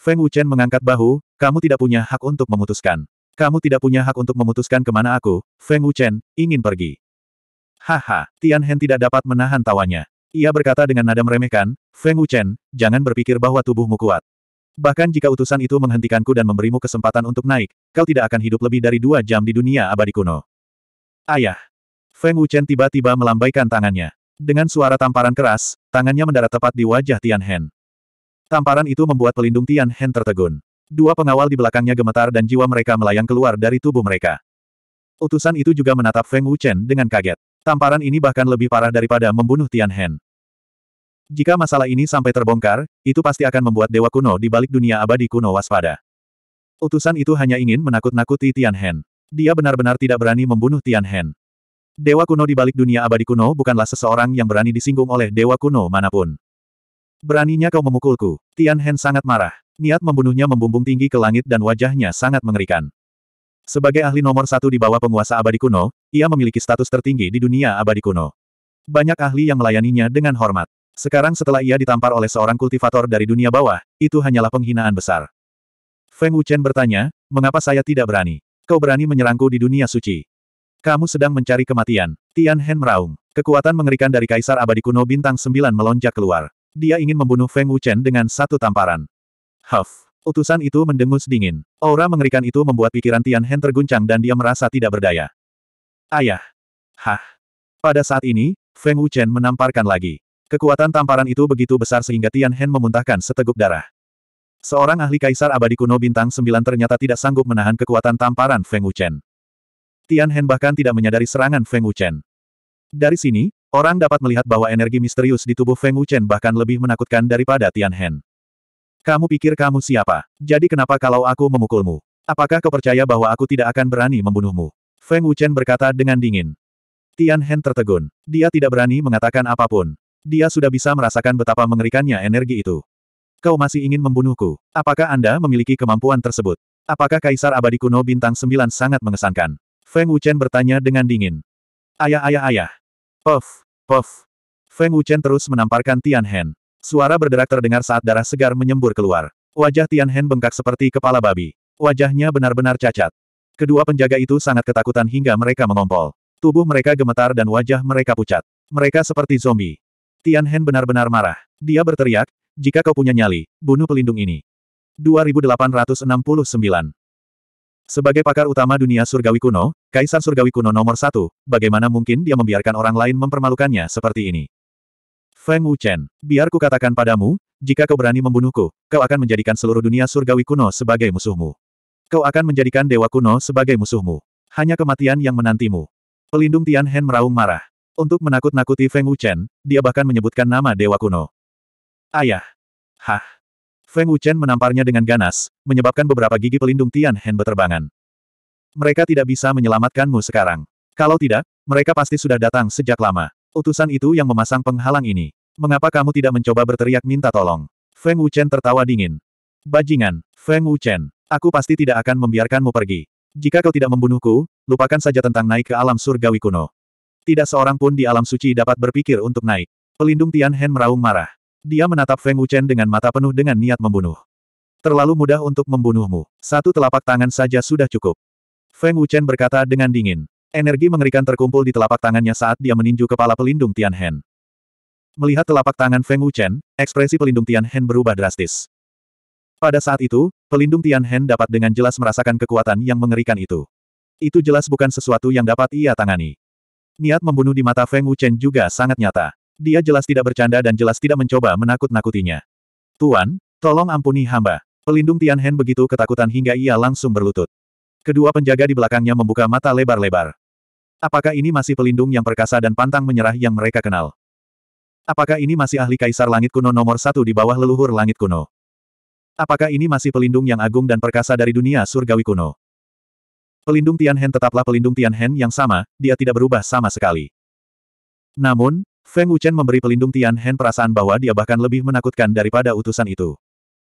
Feng Wuchen mengangkat bahu, kamu tidak punya hak untuk memutuskan. Kamu tidak punya hak untuk memutuskan kemana aku, Feng Wuchen, ingin pergi. Haha, Tian Hen tidak dapat menahan tawanya. Ia berkata dengan nada meremehkan, Feng Wuchen, jangan berpikir bahwa tubuhmu kuat. Bahkan jika utusan itu menghentikanku dan memberimu kesempatan untuk naik, kau tidak akan hidup lebih dari dua jam di dunia abadi kuno. Ayah. Feng Wuchen tiba-tiba melambaikan tangannya. Dengan suara tamparan keras, tangannya mendarat tepat di wajah Tian Hen. Tamparan itu membuat pelindung Tian Hen tertegun. Dua pengawal di belakangnya gemetar dan jiwa mereka melayang keluar dari tubuh mereka. Utusan itu juga menatap Feng Wuchen dengan kaget. Tamparan ini bahkan lebih parah daripada membunuh Tian Hen. Jika masalah ini sampai terbongkar, itu pasti akan membuat dewa kuno di balik dunia abadi kuno waspada. Utusan itu hanya ingin menakut-nakuti Tian Hen. Dia benar-benar tidak berani membunuh Tian Hen. Dewa kuno di balik dunia abadi kuno bukanlah seseorang yang berani disinggung oleh dewa kuno manapun. Beraninya kau memukulku. Tian Hen sangat marah. Niat membunuhnya membumbung tinggi ke langit dan wajahnya sangat mengerikan. Sebagai ahli nomor satu di bawah penguasa abadi kuno, ia memiliki status tertinggi di dunia abadi kuno. Banyak ahli yang melayaninya dengan hormat. Sekarang setelah ia ditampar oleh seorang kultivator dari dunia bawah, itu hanyalah penghinaan besar. Feng Wuchen bertanya, mengapa saya tidak berani? Kau berani menyerangku di dunia suci. Kamu sedang mencari kematian. Tian Hen meraung. Kekuatan mengerikan dari Kaisar Abadi Kuno Bintang sembilan melonjak keluar. Dia ingin membunuh Feng Wuchen dengan satu tamparan. Huff! Utusan itu mendengus dingin. Aura mengerikan itu membuat pikiran Tian Hen terguncang dan dia merasa tidak berdaya. Ayah! Hah! Pada saat ini, Feng Wuchen menamparkan lagi. Kekuatan tamparan itu begitu besar sehingga Tian Hen memuntahkan seteguk darah. Seorang ahli kaisar abadi kuno bintang sembilan ternyata tidak sanggup menahan kekuatan tamparan Feng Wuchen. Tian Hen bahkan tidak menyadari serangan Feng Wuchen. Dari sini, Orang dapat melihat bahwa energi misterius di tubuh Feng Wuchen bahkan lebih menakutkan daripada Tian Hen. Kamu pikir kamu siapa? Jadi kenapa kalau aku memukulmu? Apakah kau percaya bahwa aku tidak akan berani membunuhmu? Feng Wuchen berkata dengan dingin. Tian Hen tertegun. Dia tidak berani mengatakan apapun. Dia sudah bisa merasakan betapa mengerikannya energi itu. Kau masih ingin membunuhku. Apakah Anda memiliki kemampuan tersebut? Apakah Kaisar Abadi Kuno Bintang Sembilan sangat mengesankan? Feng Wuchen bertanya dengan dingin. Ayah ayah ayah. Puff, puff. Feng Wuchen terus menamparkan Tian Hen. Suara berderak terdengar saat darah segar menyembur keluar. Wajah Tian Hen bengkak seperti kepala babi. Wajahnya benar-benar cacat. Kedua penjaga itu sangat ketakutan hingga mereka mengompol. Tubuh mereka gemetar dan wajah mereka pucat. Mereka seperti zombie. Tian Hen benar-benar marah. Dia berteriak, jika kau punya nyali, bunuh pelindung ini. 2869 sebagai pakar utama dunia surgawi kuno, Kaisar Surgawi Kuno nomor satu, bagaimana mungkin dia membiarkan orang lain mempermalukannya seperti ini? Feng Wuchen, biar ku katakan padamu, jika kau berani membunuhku, kau akan menjadikan seluruh dunia surgawi kuno sebagai musuhmu. Kau akan menjadikan dewa kuno sebagai musuhmu. Hanya kematian yang menantimu. Pelindung Tian Hen meraung marah. Untuk menakut-nakuti Feng Wuchen, dia bahkan menyebutkan nama dewa kuno. Ayah. Hah. Feng Wuchen menamparnya dengan ganas, menyebabkan beberapa gigi pelindung Tian Hen berterbangan. Mereka tidak bisa menyelamatkanmu sekarang. Kalau tidak, mereka pasti sudah datang sejak lama. Utusan itu yang memasang penghalang ini. Mengapa kamu tidak mencoba berteriak minta tolong? Feng Wuchen tertawa dingin. Bajingan, Feng Wuchen, aku pasti tidak akan membiarkanmu pergi. Jika kau tidak membunuhku, lupakan saja tentang naik ke alam surgawi kuno. Tidak seorang pun di alam suci dapat berpikir untuk naik. Pelindung Tian Hen meraung marah. Dia menatap Feng Wuchen dengan mata penuh dengan niat membunuh. Terlalu mudah untuk membunuhmu. Satu telapak tangan saja sudah cukup. Feng Wuchen berkata dengan dingin. Energi mengerikan terkumpul di telapak tangannya saat dia meninju kepala pelindung Tian Hen. Melihat telapak tangan Feng Wuchen, ekspresi pelindung Tian Hen berubah drastis. Pada saat itu, pelindung Tian Hen dapat dengan jelas merasakan kekuatan yang mengerikan itu. Itu jelas bukan sesuatu yang dapat ia tangani. Niat membunuh di mata Feng Wuchen juga sangat nyata. Dia jelas tidak bercanda dan jelas tidak mencoba menakut-nakutinya. Tuan, tolong ampuni hamba. Pelindung Tianhen begitu ketakutan hingga ia langsung berlutut. Kedua penjaga di belakangnya membuka mata lebar-lebar. Apakah ini masih pelindung yang perkasa dan pantang menyerah yang mereka kenal? Apakah ini masih ahli kaisar langit kuno nomor satu di bawah leluhur langit kuno? Apakah ini masih pelindung yang agung dan perkasa dari dunia surgawi kuno? Pelindung Tianhen tetaplah pelindung Tianhen yang sama, dia tidak berubah sama sekali. Namun, Feng Wuchen memberi pelindung Tian Hen perasaan bahwa dia bahkan lebih menakutkan daripada utusan itu.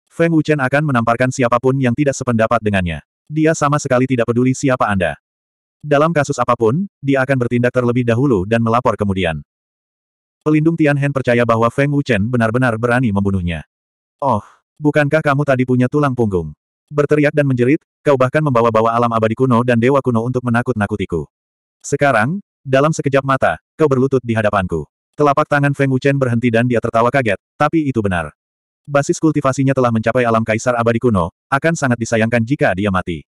Feng Wuchen akan menamparkan siapapun yang tidak sependapat dengannya. Dia sama sekali tidak peduli siapa Anda. Dalam kasus apapun, dia akan bertindak terlebih dahulu dan melapor kemudian. Pelindung Tian Hen percaya bahwa Feng Wuchen benar-benar berani membunuhnya. Oh, bukankah kamu tadi punya tulang punggung? Berteriak dan menjerit, kau bahkan membawa-bawa alam abadi kuno dan dewa kuno untuk menakut-nakutiku. Sekarang, dalam sekejap mata, kau berlutut di hadapanku. Telapak tangan Feng Wuchen berhenti dan dia tertawa kaget, tapi itu benar. Basis kultivasinya telah mencapai alam kaisar abadi kuno, akan sangat disayangkan jika dia mati.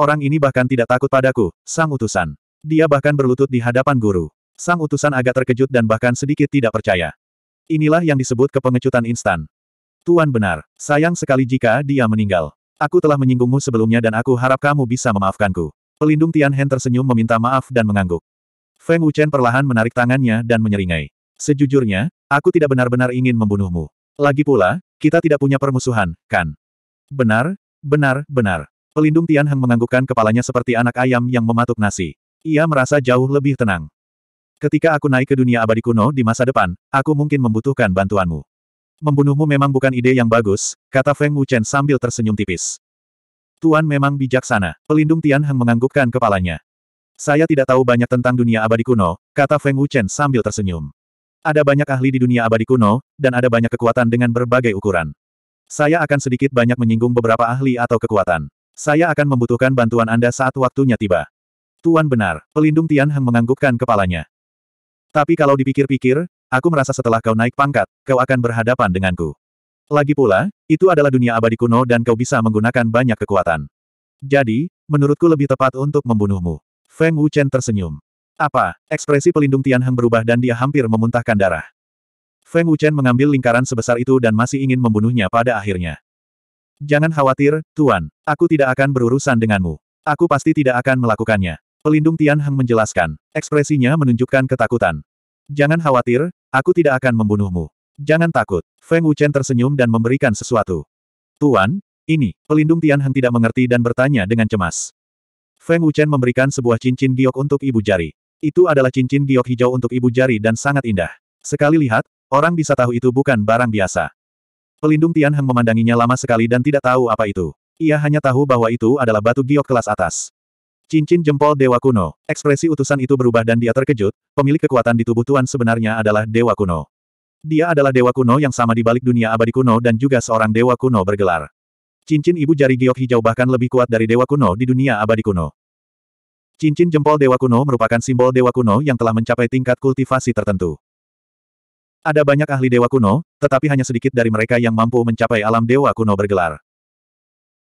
Orang ini bahkan tidak takut padaku, sang utusan. Dia bahkan berlutut di hadapan guru. Sang utusan agak terkejut dan bahkan sedikit tidak percaya. Inilah yang disebut kepengecutan instan. Tuan benar, sayang sekali jika dia meninggal. Aku telah menyinggungmu sebelumnya dan aku harap kamu bisa memaafkanku. Pelindung Tian Hen tersenyum meminta maaf dan mengangguk. Feng Wuchen perlahan menarik tangannya dan menyeringai. Sejujurnya, aku tidak benar-benar ingin membunuhmu. Lagi pula, kita tidak punya permusuhan, kan? Benar, benar, benar. Pelindung Tian Heng menganggukkan kepalanya seperti anak ayam yang mematuk nasi. Ia merasa jauh lebih tenang. Ketika aku naik ke dunia abadi kuno di masa depan, aku mungkin membutuhkan bantuanmu. Membunuhmu memang bukan ide yang bagus, kata Feng Wuchen sambil tersenyum tipis. Tuan memang bijaksana. Pelindung Tian Heng menganggukkan kepalanya. Saya tidak tahu banyak tentang dunia abadi kuno, kata Feng Wuchen sambil tersenyum. Ada banyak ahli di dunia abadi kuno, dan ada banyak kekuatan dengan berbagai ukuran. Saya akan sedikit banyak menyinggung beberapa ahli atau kekuatan. Saya akan membutuhkan bantuan Anda saat waktunya tiba. Tuan benar, pelindung Tian Heng menganggukkan kepalanya. Tapi kalau dipikir-pikir, aku merasa setelah kau naik pangkat, kau akan berhadapan denganku. Lagi pula, itu adalah dunia abadi kuno dan kau bisa menggunakan banyak kekuatan. Jadi, menurutku lebih tepat untuk membunuhmu. Feng Wuchen tersenyum. Apa? Ekspresi pelindung Tianheng berubah dan dia hampir memuntahkan darah. Feng Wuchen mengambil lingkaran sebesar itu dan masih ingin membunuhnya pada akhirnya. Jangan khawatir, Tuan. Aku tidak akan berurusan denganmu. Aku pasti tidak akan melakukannya. Pelindung Tianheng menjelaskan. Ekspresinya menunjukkan ketakutan. Jangan khawatir, aku tidak akan membunuhmu. Jangan takut. Feng Wuchen tersenyum dan memberikan sesuatu. Tuan, ini, pelindung Tianheng tidak mengerti dan bertanya dengan cemas. Feng Wuchen memberikan sebuah cincin giok untuk ibu jari. Itu adalah cincin giok hijau untuk ibu jari dan sangat indah. Sekali lihat, orang bisa tahu itu bukan barang biasa. Pelindung Tian Heng memandanginya lama sekali dan tidak tahu apa itu. Ia hanya tahu bahwa itu adalah batu giok kelas atas. Cincin jempol Dewa Kuno. Ekspresi utusan itu berubah dan dia terkejut, pemilik kekuatan di tubuh Tuan sebenarnya adalah Dewa Kuno. Dia adalah Dewa Kuno yang sama di balik dunia abadi kuno dan juga seorang Dewa Kuno bergelar. Cincin ibu jari giok hijau bahkan lebih kuat dari dewa kuno di dunia abadi kuno. Cincin jempol dewa kuno merupakan simbol dewa kuno yang telah mencapai tingkat kultivasi tertentu. Ada banyak ahli dewa kuno, tetapi hanya sedikit dari mereka yang mampu mencapai alam dewa kuno bergelar.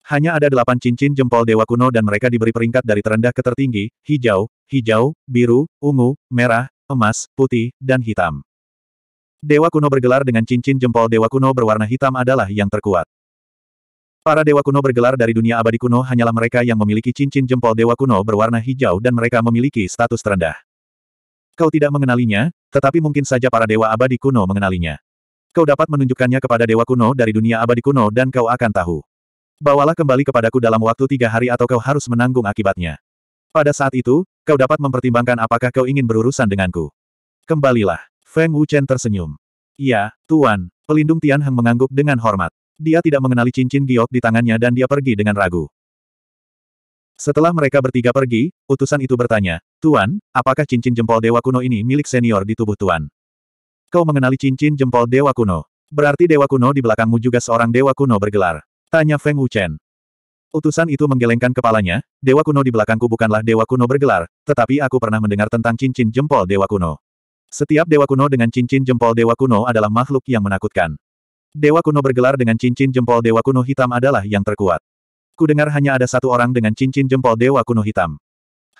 Hanya ada delapan cincin jempol dewa kuno dan mereka diberi peringkat dari terendah ke tertinggi, hijau, hijau, biru, ungu, merah, emas, putih, dan hitam. Dewa kuno bergelar dengan cincin jempol dewa kuno berwarna hitam adalah yang terkuat. Para dewa kuno bergelar dari dunia abadi kuno hanyalah mereka yang memiliki cincin jempol dewa kuno berwarna hijau dan mereka memiliki status terendah. Kau tidak mengenalinya, tetapi mungkin saja para dewa abadi kuno mengenalinya. Kau dapat menunjukkannya kepada dewa kuno dari dunia abadi kuno dan kau akan tahu. Bawalah kembali kepadaku dalam waktu tiga hari atau kau harus menanggung akibatnya. Pada saat itu, kau dapat mempertimbangkan apakah kau ingin berurusan denganku. Kembalilah. Feng Wuchen tersenyum. Iya, Tuan, pelindung Tian Heng mengangguk dengan hormat. Dia tidak mengenali cincin giok di tangannya dan dia pergi dengan ragu. Setelah mereka bertiga pergi, utusan itu bertanya, Tuan, apakah cincin jempol dewa kuno ini milik senior di tubuh Tuan? Kau mengenali cincin jempol dewa kuno. Berarti dewa kuno di belakangmu juga seorang dewa kuno bergelar. Tanya Feng Wuchen. Utusan itu menggelengkan kepalanya, Dewa Kuno di belakangku bukanlah Dewa Kuno bergelar, tetapi aku pernah mendengar tentang cincin jempol Dewa Kuno. Setiap Dewa Kuno dengan cincin jempol Dewa Kuno adalah makhluk yang menakutkan. Dewa kuno bergelar dengan cincin jempol Dewa kuno hitam adalah yang terkuat. Kudengar hanya ada satu orang dengan cincin jempol Dewa kuno hitam.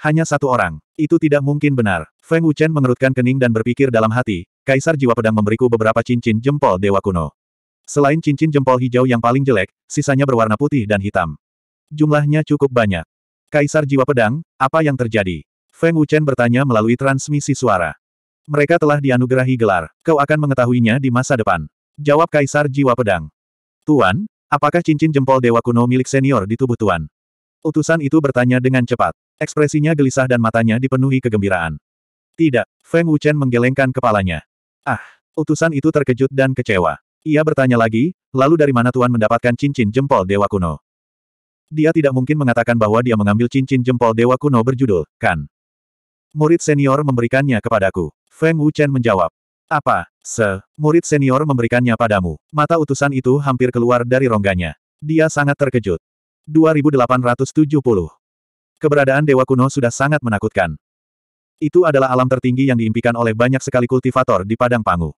Hanya satu orang. Itu tidak mungkin benar. Feng Wuchen mengerutkan kening dan berpikir dalam hati, Kaisar Jiwa Pedang memberiku beberapa cincin jempol Dewa kuno. Selain cincin jempol hijau yang paling jelek, sisanya berwarna putih dan hitam. Jumlahnya cukup banyak. Kaisar Jiwa Pedang, apa yang terjadi? Feng Wuchen bertanya melalui transmisi suara. Mereka telah dianugerahi gelar. Kau akan mengetahuinya di masa depan. Jawab Kaisar Jiwa Pedang. Tuan, apakah cincin jempol dewa kuno milik senior di tubuh Tuan? Utusan itu bertanya dengan cepat. Ekspresinya gelisah dan matanya dipenuhi kegembiraan. Tidak, Feng Wuchen menggelengkan kepalanya. Ah, utusan itu terkejut dan kecewa. Ia bertanya lagi, lalu dari mana Tuan mendapatkan cincin jempol dewa kuno? Dia tidak mungkin mengatakan bahwa dia mengambil cincin jempol dewa kuno berjudul, kan? Murid senior memberikannya kepadaku. Feng Wuchen menjawab. Apa? Se, murid senior memberikannya padamu. Mata utusan itu hampir keluar dari rongganya. Dia sangat terkejut. 2870. Keberadaan Dewa Kuno sudah sangat menakutkan. Itu adalah alam tertinggi yang diimpikan oleh banyak sekali kultivator di Padang Pangu.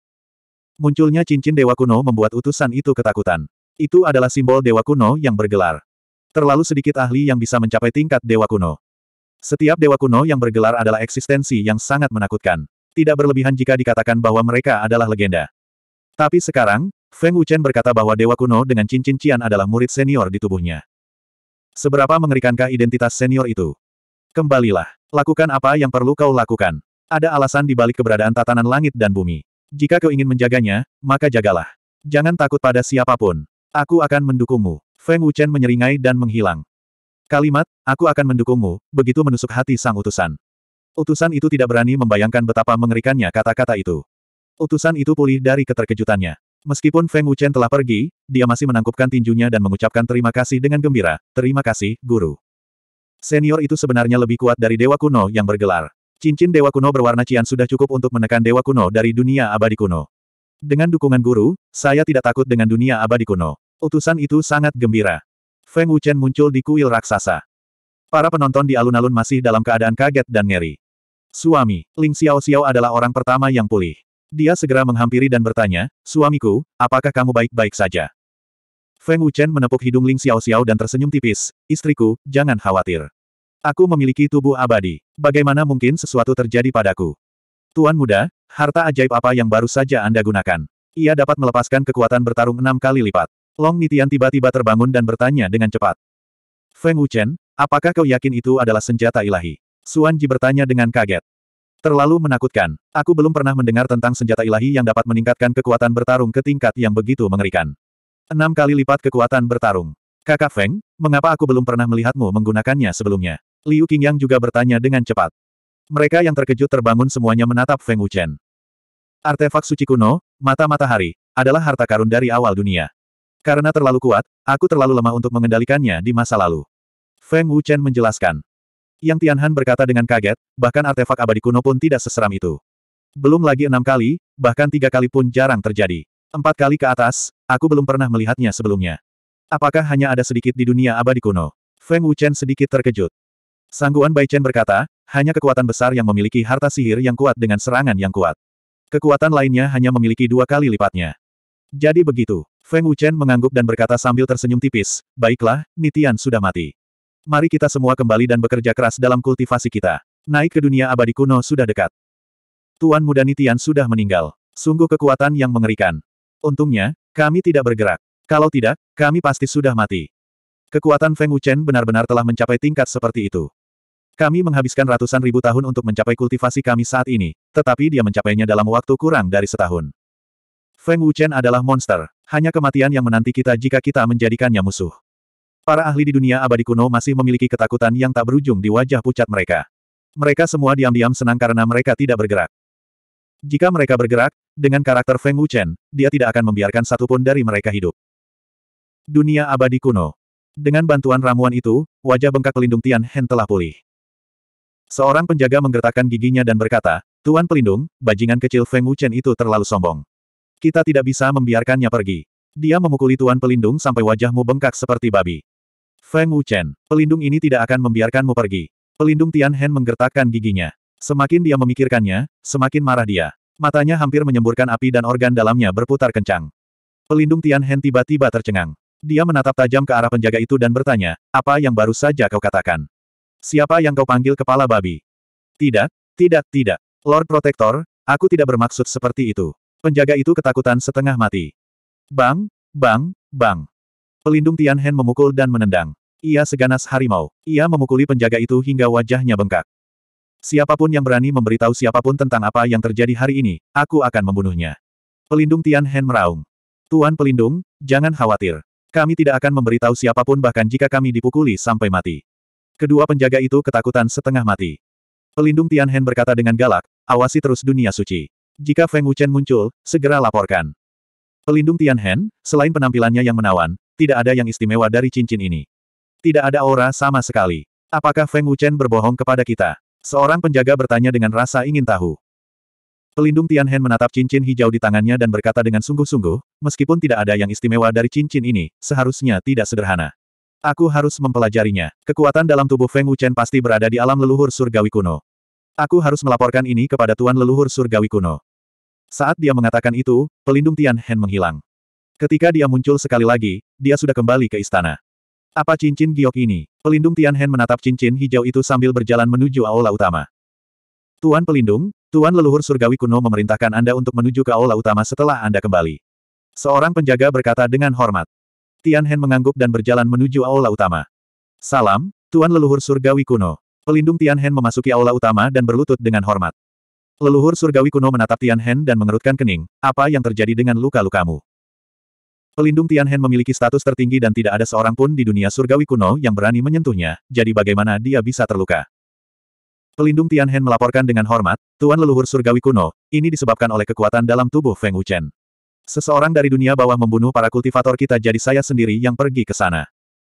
Munculnya cincin Dewa Kuno membuat utusan itu ketakutan. Itu adalah simbol Dewa Kuno yang bergelar. Terlalu sedikit ahli yang bisa mencapai tingkat Dewa Kuno. Setiap Dewa Kuno yang bergelar adalah eksistensi yang sangat menakutkan tidak berlebihan jika dikatakan bahwa mereka adalah legenda. Tapi sekarang, Feng Wuchen berkata bahwa Dewa Kuno dengan cincin Cian adalah murid senior di tubuhnya. Seberapa mengerikankah identitas senior itu? Kembalilah. Lakukan apa yang perlu kau lakukan. Ada alasan di balik keberadaan tatanan langit dan bumi. Jika kau ingin menjaganya, maka jagalah. Jangan takut pada siapapun. Aku akan mendukungmu. Feng Wuchen menyeringai dan menghilang. Kalimat, aku akan mendukungmu, begitu menusuk hati sang utusan. Utusan itu tidak berani membayangkan betapa mengerikannya kata-kata itu. Utusan itu pulih dari keterkejutannya. Meskipun Feng Wuchen telah pergi, dia masih menangkupkan tinjunya dan mengucapkan terima kasih dengan gembira, terima kasih, guru. Senior itu sebenarnya lebih kuat dari Dewa Kuno yang bergelar. Cincin Dewa Kuno berwarna cian sudah cukup untuk menekan Dewa Kuno dari dunia abadi kuno. Dengan dukungan guru, saya tidak takut dengan dunia abadi kuno. Utusan itu sangat gembira. Feng Wuchen muncul di kuil raksasa. Para penonton di alun-alun masih dalam keadaan kaget dan ngeri. Suami, Ling Xiao Xiao adalah orang pertama yang pulih. Dia segera menghampiri dan bertanya, Suamiku, apakah kamu baik-baik saja? Feng Wuchen menepuk hidung Ling Xiao Xiao dan tersenyum tipis, Istriku, jangan khawatir. Aku memiliki tubuh abadi. Bagaimana mungkin sesuatu terjadi padaku? Tuan muda, harta ajaib apa yang baru saja Anda gunakan? Ia dapat melepaskan kekuatan bertarung enam kali lipat. Long Nitian tiba-tiba terbangun dan bertanya dengan cepat. Feng Wuchen, apakah kau yakin itu adalah senjata ilahi? Suan Ji bertanya dengan kaget. Terlalu menakutkan. Aku belum pernah mendengar tentang senjata ilahi yang dapat meningkatkan kekuatan bertarung ke tingkat yang begitu mengerikan. Enam kali lipat kekuatan bertarung. Kakak Feng, mengapa aku belum pernah melihatmu menggunakannya sebelumnya? Liu Qingyang juga bertanya dengan cepat. Mereka yang terkejut terbangun semuanya menatap Feng Wuchen. Artefak suci kuno, mata matahari, adalah harta karun dari awal dunia. Karena terlalu kuat, aku terlalu lemah untuk mengendalikannya di masa lalu. Feng Wuchen menjelaskan. Yang Tianhan berkata dengan kaget, bahkan artefak abadi kuno pun tidak seseram itu. Belum lagi enam kali, bahkan tiga kali pun jarang terjadi. Empat kali ke atas, aku belum pernah melihatnya sebelumnya. Apakah hanya ada sedikit di dunia abadi kuno? Feng Wuchen sedikit terkejut. Sangguan Bai Chen berkata, hanya kekuatan besar yang memiliki harta sihir yang kuat dengan serangan yang kuat. Kekuatan lainnya hanya memiliki dua kali lipatnya. Jadi begitu, Feng Wuchen mengangguk dan berkata sambil tersenyum tipis, baiklah, Nitian sudah mati. Mari kita semua kembali dan bekerja keras dalam kultivasi kita. Naik ke dunia abadi kuno sudah dekat. Tuan muda Nitian sudah meninggal. Sungguh kekuatan yang mengerikan. Untungnya, kami tidak bergerak. Kalau tidak, kami pasti sudah mati. Kekuatan Feng Wuchen benar-benar telah mencapai tingkat seperti itu. Kami menghabiskan ratusan ribu tahun untuk mencapai kultivasi kami saat ini, tetapi dia mencapainya dalam waktu kurang dari setahun. Feng Wuchen adalah monster. Hanya kematian yang menanti kita jika kita menjadikannya musuh. Para ahli di dunia abadi kuno masih memiliki ketakutan yang tak berujung di wajah pucat mereka. Mereka semua diam-diam senang karena mereka tidak bergerak. Jika mereka bergerak, dengan karakter Feng Wuchen, dia tidak akan membiarkan satupun dari mereka hidup. Dunia abadi kuno. Dengan bantuan ramuan itu, wajah bengkak pelindung Tian Hen telah pulih. Seorang penjaga menggertakkan giginya dan berkata, Tuan pelindung, bajingan kecil Feng Wuchen itu terlalu sombong. Kita tidak bisa membiarkannya pergi. Dia memukuli Tuan Pelindung sampai wajahmu bengkak seperti babi. Feng Wuchen, pelindung ini tidak akan membiarkanmu pergi. Pelindung Tian Hen menggertakkan giginya. Semakin dia memikirkannya, semakin marah dia. Matanya hampir menyemburkan api dan organ dalamnya berputar kencang. Pelindung Tian Hen tiba-tiba tercengang. Dia menatap tajam ke arah penjaga itu dan bertanya, apa yang baru saja kau katakan? Siapa yang kau panggil kepala babi? Tidak, tidak, tidak. Lord Protector, aku tidak bermaksud seperti itu. Penjaga itu ketakutan setengah mati. Bang, bang, bang. Pelindung Tian Hen memukul dan menendang. Ia seganas harimau. Ia memukuli penjaga itu hingga wajahnya bengkak. Siapapun yang berani memberitahu siapapun tentang apa yang terjadi hari ini, aku akan membunuhnya. Pelindung Tian Hen meraung. Tuan Pelindung, jangan khawatir. Kami tidak akan memberitahu siapapun bahkan jika kami dipukuli sampai mati. Kedua penjaga itu ketakutan setengah mati. Pelindung Tian Hen berkata dengan galak, awasi terus dunia suci. Jika Feng Wuchen muncul, segera laporkan. Pelindung Tian Hen, selain penampilannya yang menawan, tidak ada yang istimewa dari cincin ini. Tidak ada aura sama sekali. Apakah Feng Wuchen berbohong kepada kita? Seorang penjaga bertanya dengan rasa ingin tahu. Pelindung Tianhen menatap cincin hijau di tangannya dan berkata dengan sungguh-sungguh, meskipun tidak ada yang istimewa dari cincin ini, seharusnya tidak sederhana. Aku harus mempelajarinya. Kekuatan dalam tubuh Feng Wuchen pasti berada di alam leluhur surgawi kuno. Aku harus melaporkan ini kepada Tuan Leluhur Surgawi Kuno. Saat dia mengatakan itu, pelindung Tian Tianhen menghilang. Ketika dia muncul sekali lagi, dia sudah kembali ke istana. Apa cincin giok ini? Pelindung Tianhen menatap cincin hijau itu sambil berjalan menuju aula utama. Tuan pelindung, Tuan leluhur surgawi kuno memerintahkan Anda untuk menuju ke aula utama setelah Anda kembali. Seorang penjaga berkata dengan hormat. Tianhen mengangguk dan berjalan menuju aula utama. Salam, Tuan leluhur surgawi kuno. Pelindung Tianhen memasuki aula utama dan berlutut dengan hormat. Leluhur surgawi kuno menatap Tianhen dan mengerutkan kening, apa yang terjadi dengan luka-lukamu? Pelindung Tianhen memiliki status tertinggi dan tidak ada seorang pun di dunia surgawi kuno yang berani menyentuhnya, jadi bagaimana dia bisa terluka? Pelindung Tianhen melaporkan dengan hormat, Tuan leluhur surgawi kuno, ini disebabkan oleh kekuatan dalam tubuh Feng Wuchen. Seseorang dari dunia bawah membunuh para kultivator kita jadi saya sendiri yang pergi ke sana.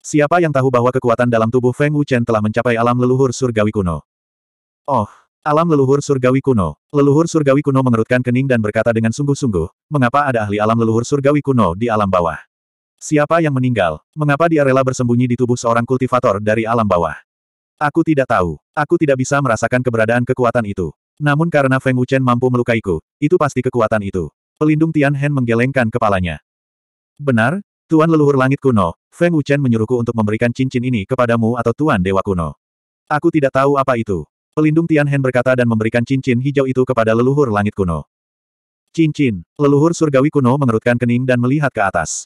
Siapa yang tahu bahwa kekuatan dalam tubuh Feng Wuchen telah mencapai alam leluhur surgawi kuno? Oh, Alam leluhur surgawi kuno. Leluhur surgawi kuno mengerutkan kening dan berkata dengan sungguh-sungguh, mengapa ada ahli alam leluhur surgawi kuno di alam bawah? Siapa yang meninggal? Mengapa dia rela bersembunyi di tubuh seorang kultivator dari alam bawah? Aku tidak tahu. Aku tidak bisa merasakan keberadaan kekuatan itu. Namun karena Feng Wuchen mampu melukaiku, itu pasti kekuatan itu. Pelindung Tian Hen menggelengkan kepalanya. Benar, Tuan leluhur langit kuno, Feng Wuchen menyuruhku untuk memberikan cincin ini kepadamu atau Tuan Dewa kuno. Aku tidak tahu apa itu. Pelindung Tianhen berkata dan memberikan cincin hijau itu kepada leluhur langit kuno. Cincin, leluhur surgawi kuno mengerutkan kening dan melihat ke atas.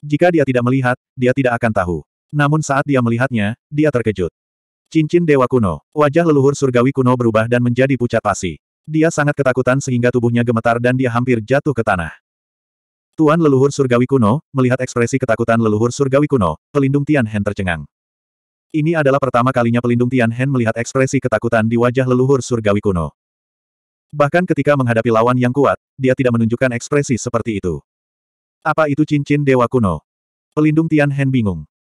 Jika dia tidak melihat, dia tidak akan tahu. Namun saat dia melihatnya, dia terkejut. Cincin dewa kuno, wajah leluhur surgawi kuno berubah dan menjadi pucat pasi. Dia sangat ketakutan sehingga tubuhnya gemetar dan dia hampir jatuh ke tanah. Tuan leluhur surgawi kuno, melihat ekspresi ketakutan leluhur surgawi kuno, pelindung Tianhen tercengang. Ini adalah pertama kalinya pelindung Tian Tianhen melihat ekspresi ketakutan di wajah leluhur surgawi kuno. Bahkan ketika menghadapi lawan yang kuat, dia tidak menunjukkan ekspresi seperti itu. Apa itu cincin dewa kuno? Pelindung Tian Tianhen bingung.